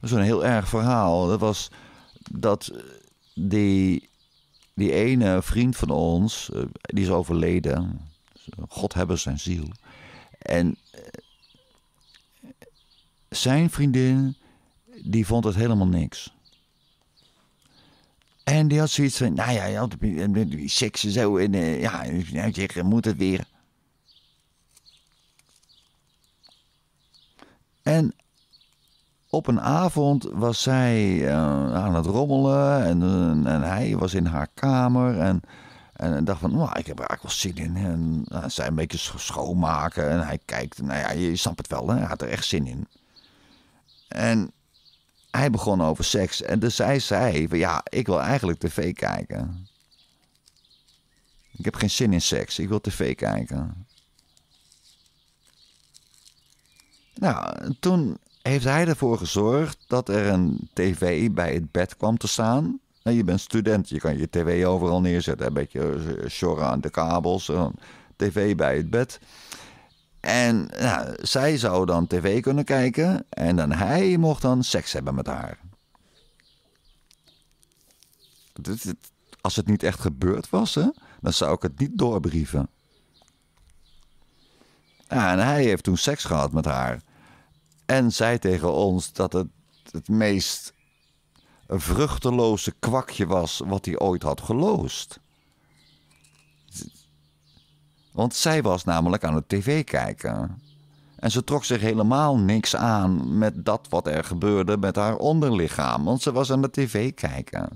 Speaker 1: Zo'n heel erg verhaal. Dat was dat eh, die, die ene vriend van ons, eh, die is overleden. God hebben zijn ziel. En eh, zijn vriendin, die vond het helemaal niks. En die had zoiets van, nou ja, je had die eh, seks en zo. En eh, ja, je moet het weer. En op een avond was zij aan het rommelen en, en hij was in haar kamer. En en dacht van, nou, ik heb er eigenlijk wel zin in. En nou, zij een beetje schoonmaken. En hij kijkt, nou ja, je snapt het wel, hè? hij had er echt zin in. En hij begon over seks. En dus zij zei, van, ja, ik wil eigenlijk tv kijken. Ik heb geen zin in seks, ik wil tv kijken. Nou, toen heeft hij ervoor gezorgd dat er een tv bij het bed kwam te staan je bent student. Je kan je tv overal neerzetten. Een beetje eh, sjorren aan de kabels. Eh, tv bij het bed. En nou, zij zou dan tv kunnen kijken. En dan hij mocht dan seks hebben met haar. Als het niet echt gebeurd was, hè, dan zou ik het niet doorbrieven. en hij heeft toen seks gehad met haar. En zei tegen ons dat het het meest een vruchteloze kwakje was wat hij ooit had geloost. Want zij was namelijk aan het tv kijken. En ze trok zich helemaal niks aan met dat wat er gebeurde met haar onderlichaam, want ze was aan de tv kijken.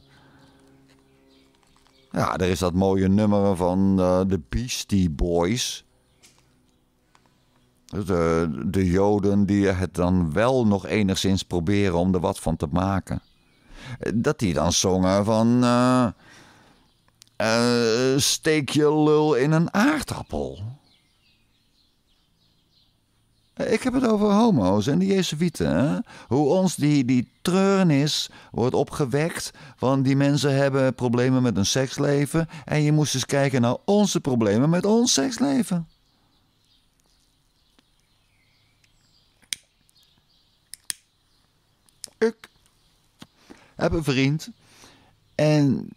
Speaker 1: Ja, er is dat mooie nummer van eh, de Beastie Boys. De, de Joden die het dan wel nog enigszins proberen om er wat van te maken dat die dan zongen van. Eh, eh, steek je lul in een aardappel. Ik heb het over homo's en de jezuïeten. Hoe ons die, die treurnis wordt opgewekt. Want die mensen hebben problemen met hun seksleven. En je moest eens kijken naar onze problemen met ons seksleven. Ik heb een vriend. En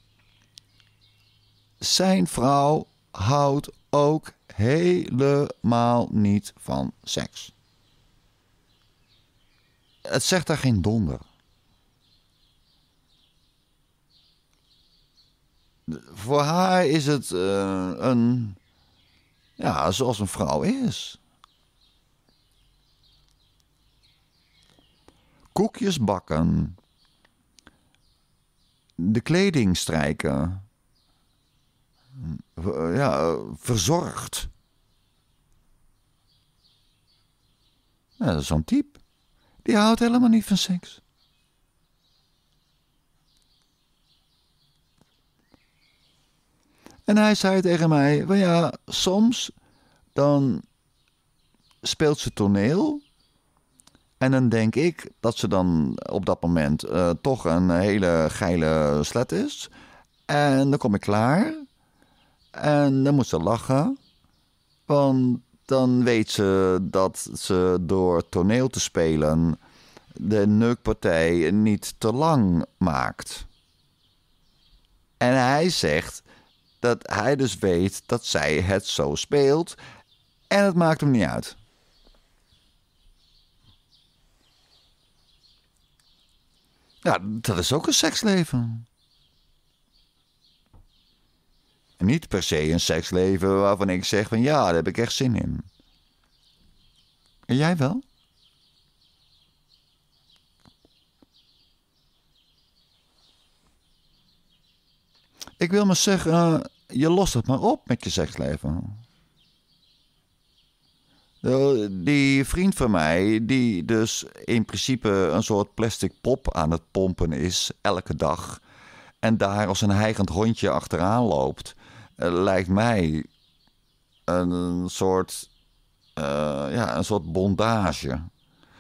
Speaker 1: zijn vrouw houdt ook helemaal niet van seks. Het zegt daar geen donder. Voor haar is het eh, een. Ja, zoals een vrouw is. Koekjes bakken, de kleding strijken. Eh, ja, eh, verzorgd. Ja, dat is zo'n type. Die houdt helemaal niet van seks. En hij zei tegen mij: van ja, soms dan speelt ze toneel. En dan denk ik dat ze dan op dat moment eh, toch een hele geile slet is. En dan kom ik klaar. En dan moet ze lachen. Want dan weet ze dat ze door toneel te spelen de neukpartij niet te lang maakt. En hij zegt dat hij dus weet dat zij het zo speelt. En het maakt hem niet uit. Ja, dat is ook een seksleven. Niet per se een seksleven waarvan ik zeg van ja, daar heb ik echt zin in. En jij wel? Ik wil maar zeggen, eh, je lost het maar op met je seksleven. Eh, die vriend van mij, die dus in principe een soort plastic pop aan het pompen is elke dag. En daar als een heigend hondje achteraan loopt, eh, lijkt mij een soort, eh, ja, een soort bondage.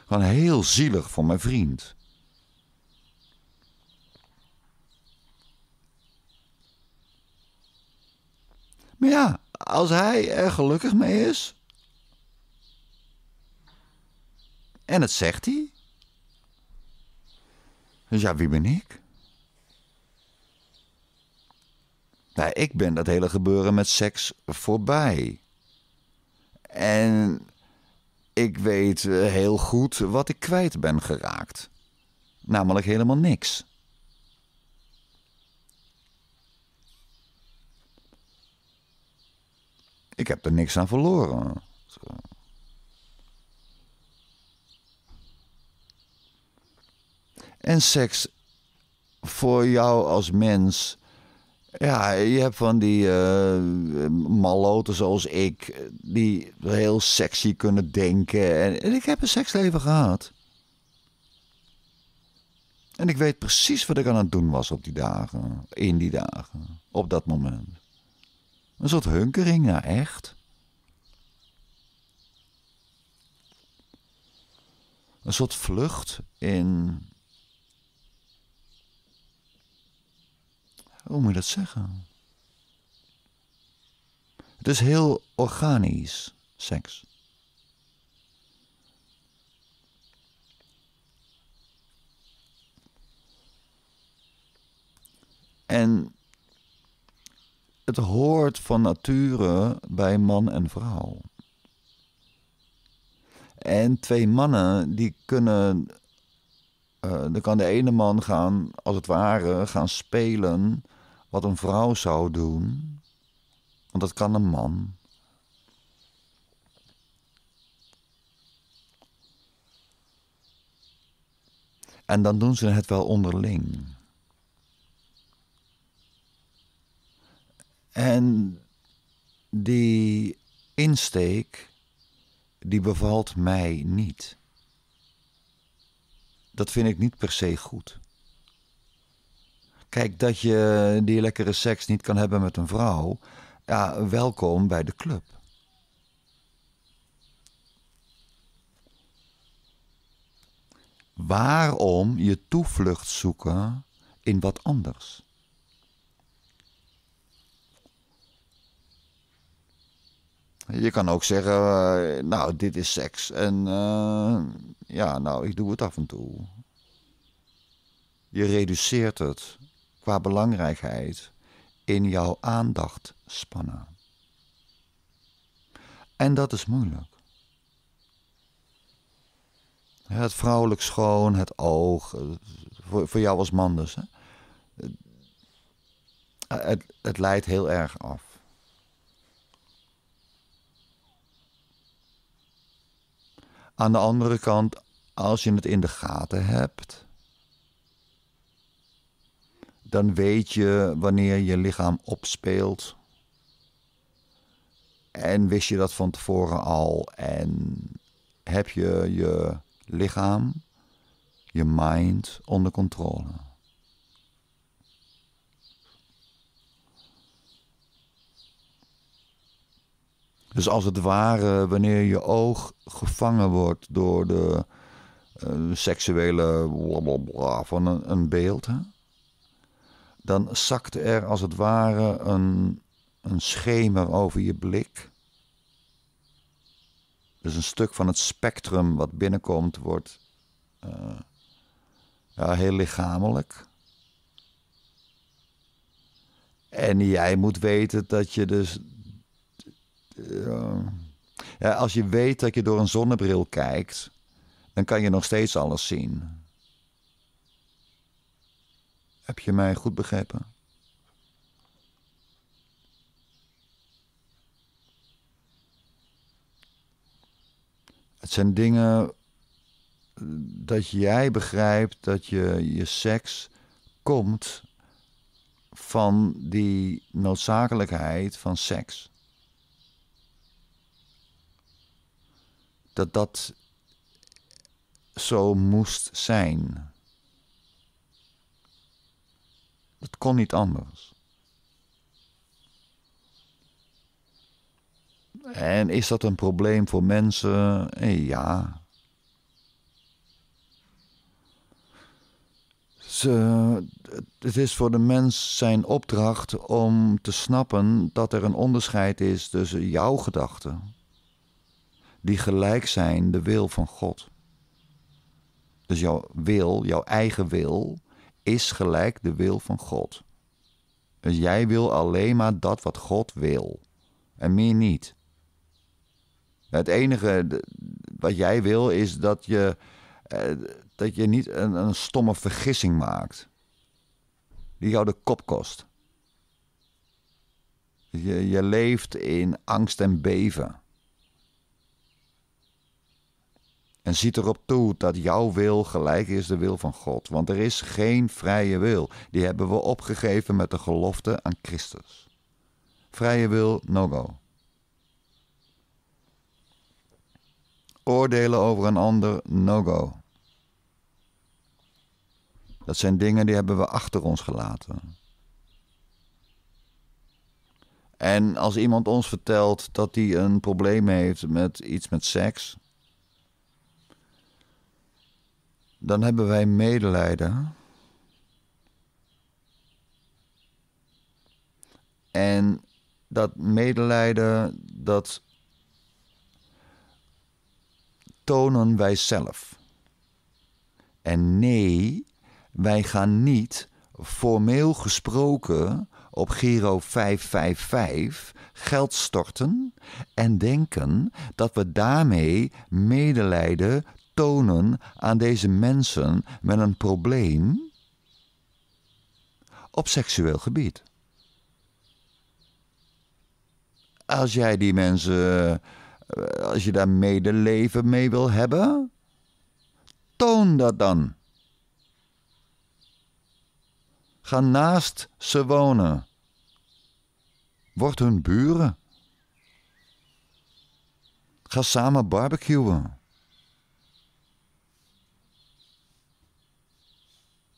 Speaker 1: Gewoon heel zielig voor mijn vriend. Maar ja, als hij er gelukkig mee is, En het zegt hij. Dus ja, wie ben ik? Nou, ik ben dat hele gebeuren met seks voorbij. En ik weet eh, heel goed wat ik kwijt ben geraakt. Namelijk helemaal niks. Ik heb er niks aan verloren. En seks voor jou als mens. Ja, je hebt van die uh, eh, maloten zoals ik, die heel sexy kunnen denken. En, en ik heb een seksleven gehad. En ik weet precies wat ik aan het doen was op die dagen, in die dagen, op dat moment. Een soort hunkering, ja, echt. Een soort vlucht in hoe moet je dat zeggen? Het is heel organisch, seks. En het hoort van nature bij man en vrouw. En twee mannen die kunnen. Eh, dan kan de ene man gaan, als het ware, gaan spelen wat een vrouw zou doen, want dat kan een man. En dan doen ze het wel onderling. En die insteek, die bevalt mij niet. Dat vind ik niet per se goed. Kijk, dat je die lekkere seks niet kan hebben met een vrouw. Ja, welkom bij de club. Waarom je toevlucht zoeken in wat anders? Je kan ook zeggen, eh, nou, dit is seks. En eh, ja, nou, ik doe het af en toe. Je reduceert het qua belangrijkheid in jouw aandacht spannen. En dat is moeilijk. Het vrouwelijk schoon, het oog, eh, voor, voor jou als man dus. Hè? Eh, het, het leidt heel erg af. Aan de andere kant, als je het in de gaten hebt, dan weet je wanneer je lichaam opspeelt. En wist je dat van tevoren al? En heb je je lichaam, je mind onder controle? Dus als het ware, wanneer je oog gevangen wordt door de eh, seksuele blablabla van een, een beeld. Hè? dan zakte er als het ware een, een schemer over je blik. Dus een stuk van het spectrum wat binnenkomt wordt eh, ja, heel lichamelijk. En jij moet weten dat je dus. Eh, ja, als je weet dat je door een zonnebril kijkt, dan kan je nog steeds alles zien. Heb je mij goed begrepen? Het zijn dingen dat jij begrijpt dat je je seks komt van die noodzakelijkheid van seks. Dat dat zo moest zijn. Het kon niet anders. En is dat een probleem voor mensen? Eh, ja. Ze, het is voor de mens zijn opdracht om te snappen dat er een onderscheid is tussen jouw gedachten, die gelijk zijn de wil van God. Dus jouw wil, jouw eigen wil, is gelijk de wil van God. Dus jij wil alleen maar dat wat God wil. En meer niet. Het enige wat jij wil is dat je, eh, dat je niet een, een stomme vergissing maakt. Die jou de kop kost. Je, je leeft in angst en beven. En ziet erop toe dat jouw wil gelijk is de wil van God. Want er is geen vrije wil. Die hebben we opgegeven met de gelofte aan Christus. Vrije wil, no go. Oordelen over een ander, no go. Dat zijn dingen die hebben we achter ons gelaten. En als iemand ons vertelt dat hij een probleem heeft met iets met seks, dan hebben wij medelijden. En dat medelijden, dat tonen wij zelf. En nee, wij gaan niet formeel gesproken op Giro 555 geld storten en denken dat we daarmee medelijden tonen aan deze mensen met een probleem op seksueel gebied. Als jij die mensen, eh, als je daar medeleven mee wil hebben, toon dat dan. Ga naast ze wonen. Word hun buren. Ga samen barbecuen.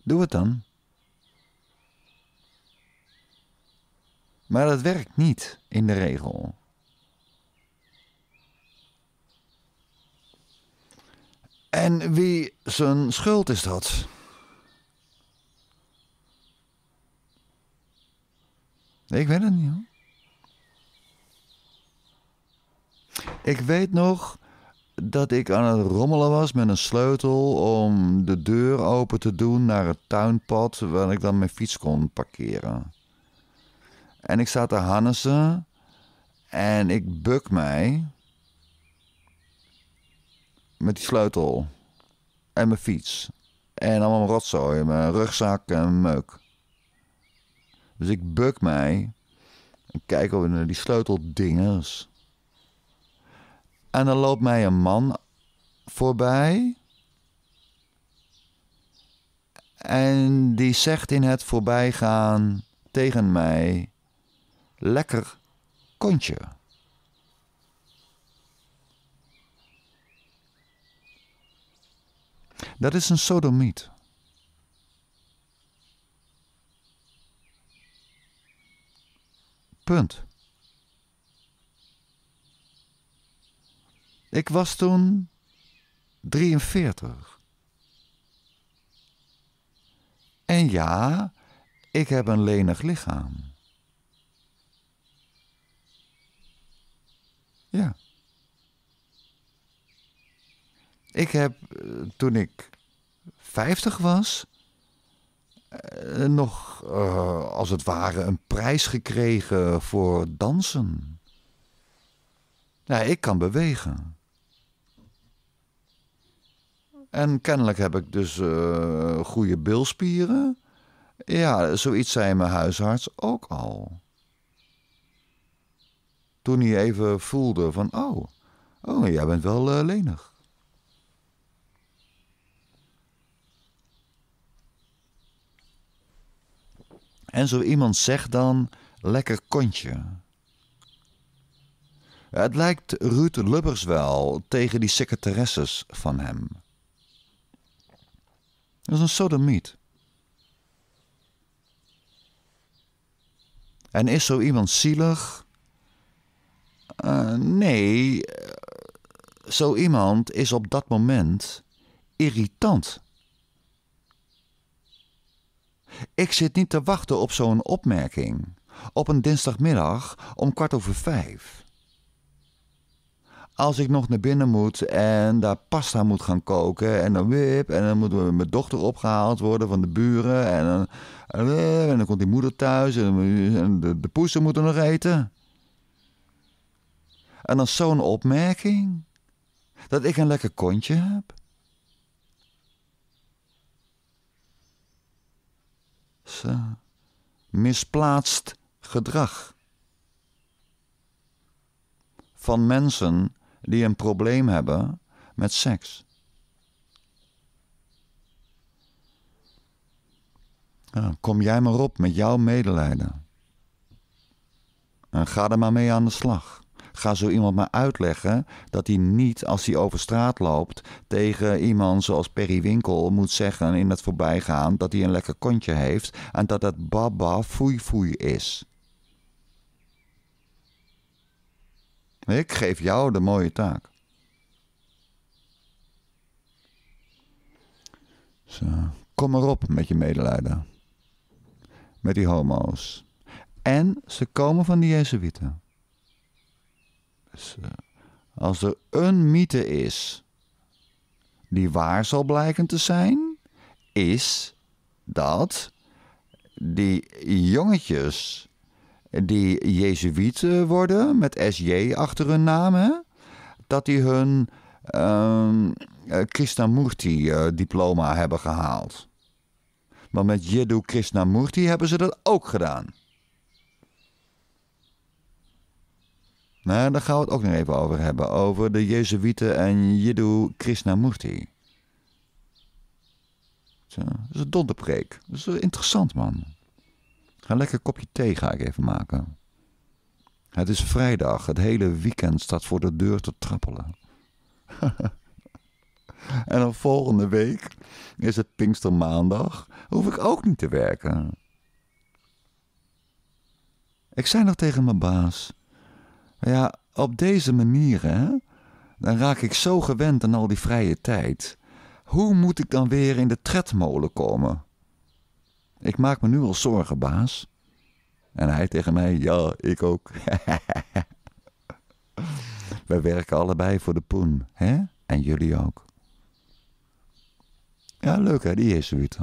Speaker 1: Doe het dan. Maar dat werkt niet in de regel. En wie zijn schuld is dat? Ik weet het niet hoor. Ik weet nog dat ik aan het rommelen was met een sleutel om de deur open te doen naar het tuinpad waar ik dan mijn fiets kon parkeren. En ik zat te hannesen en ik buk mij met die sleutel en mijn fiets en allemaal mijn rotzooi, mijn rugzak en mijn meuk. Dus ik buk mij en kijk over naar die sleuteldingers. En dan loopt mij een man voorbij. En die zegt in het voorbijgaan tegen mij: Lekker kontje. Dat is een sodomiet. Punt. Ik was toen 43. En ja, ik heb een lenig lichaam. Ja. Ik heb eh, toen ik 50 was, eh, nog eh, als het ware een prijs gekregen voor dansen. Nou, ik kan bewegen. En kennelijk heb ik dus uh, goede bilspieren. Ja, zoiets zei mijn huisarts ook al. Toen hij even voelde van, oh, oh jij bent wel eh, lenig. En zo iemand zegt dan, lekker kontje. Het lijkt Ruud Lubbers wel tegen die secretaresses van hem. Dat is een sodomiet. En is zo iemand zielig? Eh, nee, zo iemand is op dat moment irritant. Ik zit niet te wachten op zo'n opmerking. Op een dinsdagmiddag om kwart over vijf als ik nog naar binnen moet en daar pasta moet gaan koken en dan wip en dan moet mijn dochter opgehaald worden van de buren en dan, en dan komt die moeder thuis en de, de poezen moeten nog eten. En dan zo'n opmerking dat ik een lekker kontje heb. Zo. Misplaatst gedrag van mensen die een probleem hebben met seks. Nou, kom jij maar op met jouw medelijden. En ga er maar mee aan de slag. Ga zo iemand maar uitleggen dat hij niet, als hij over straat loopt, tegen iemand zoals Perry Winkel moet zeggen in het voorbijgaan dat hij een lekker kontje heeft en dat het baba foei foei is. Ik geef jou de mooie taak. Zo. Kom erop met je medelijden. Met die homo's. En ze komen van de Jezuïeten. Dus, eh, als er een mythe is die waar zal blijken te zijn, is dat die jongetjes die Jezuïeten eh, worden, met SJ achter hun naam, hè? dat die hun um, ehm, eh, Krishnamurti-diploma eh, hebben gehaald. Maar met Jiddu Krishnamurti hebben ze dat ook gedaan. Nou, daar gaan we het ook nog even over hebben. Over de Jezuïeten en Jiddu Krishnamurti. Dat is een donderpreek. Dat is interessant, man. Ga lekker kopje thee ga ik even maken. Het is vrijdag, het hele weekend staat voor de deur te trappelen. en dan volgende week is het Pinkstermaandag, hoef ik ook niet te werken. Ik zei nog tegen mijn baas: Ja, op deze manier, hè, dan raak ik zo gewend aan al die vrije tijd. Hoe moet ik dan weer in de tredmolen komen? Ik maak me nu al zorgen, baas. En hij tegen mij, ja, ik ook. We werken allebei voor de poen, hè? En jullie ook. Ja, leuk hè, die Jezuïet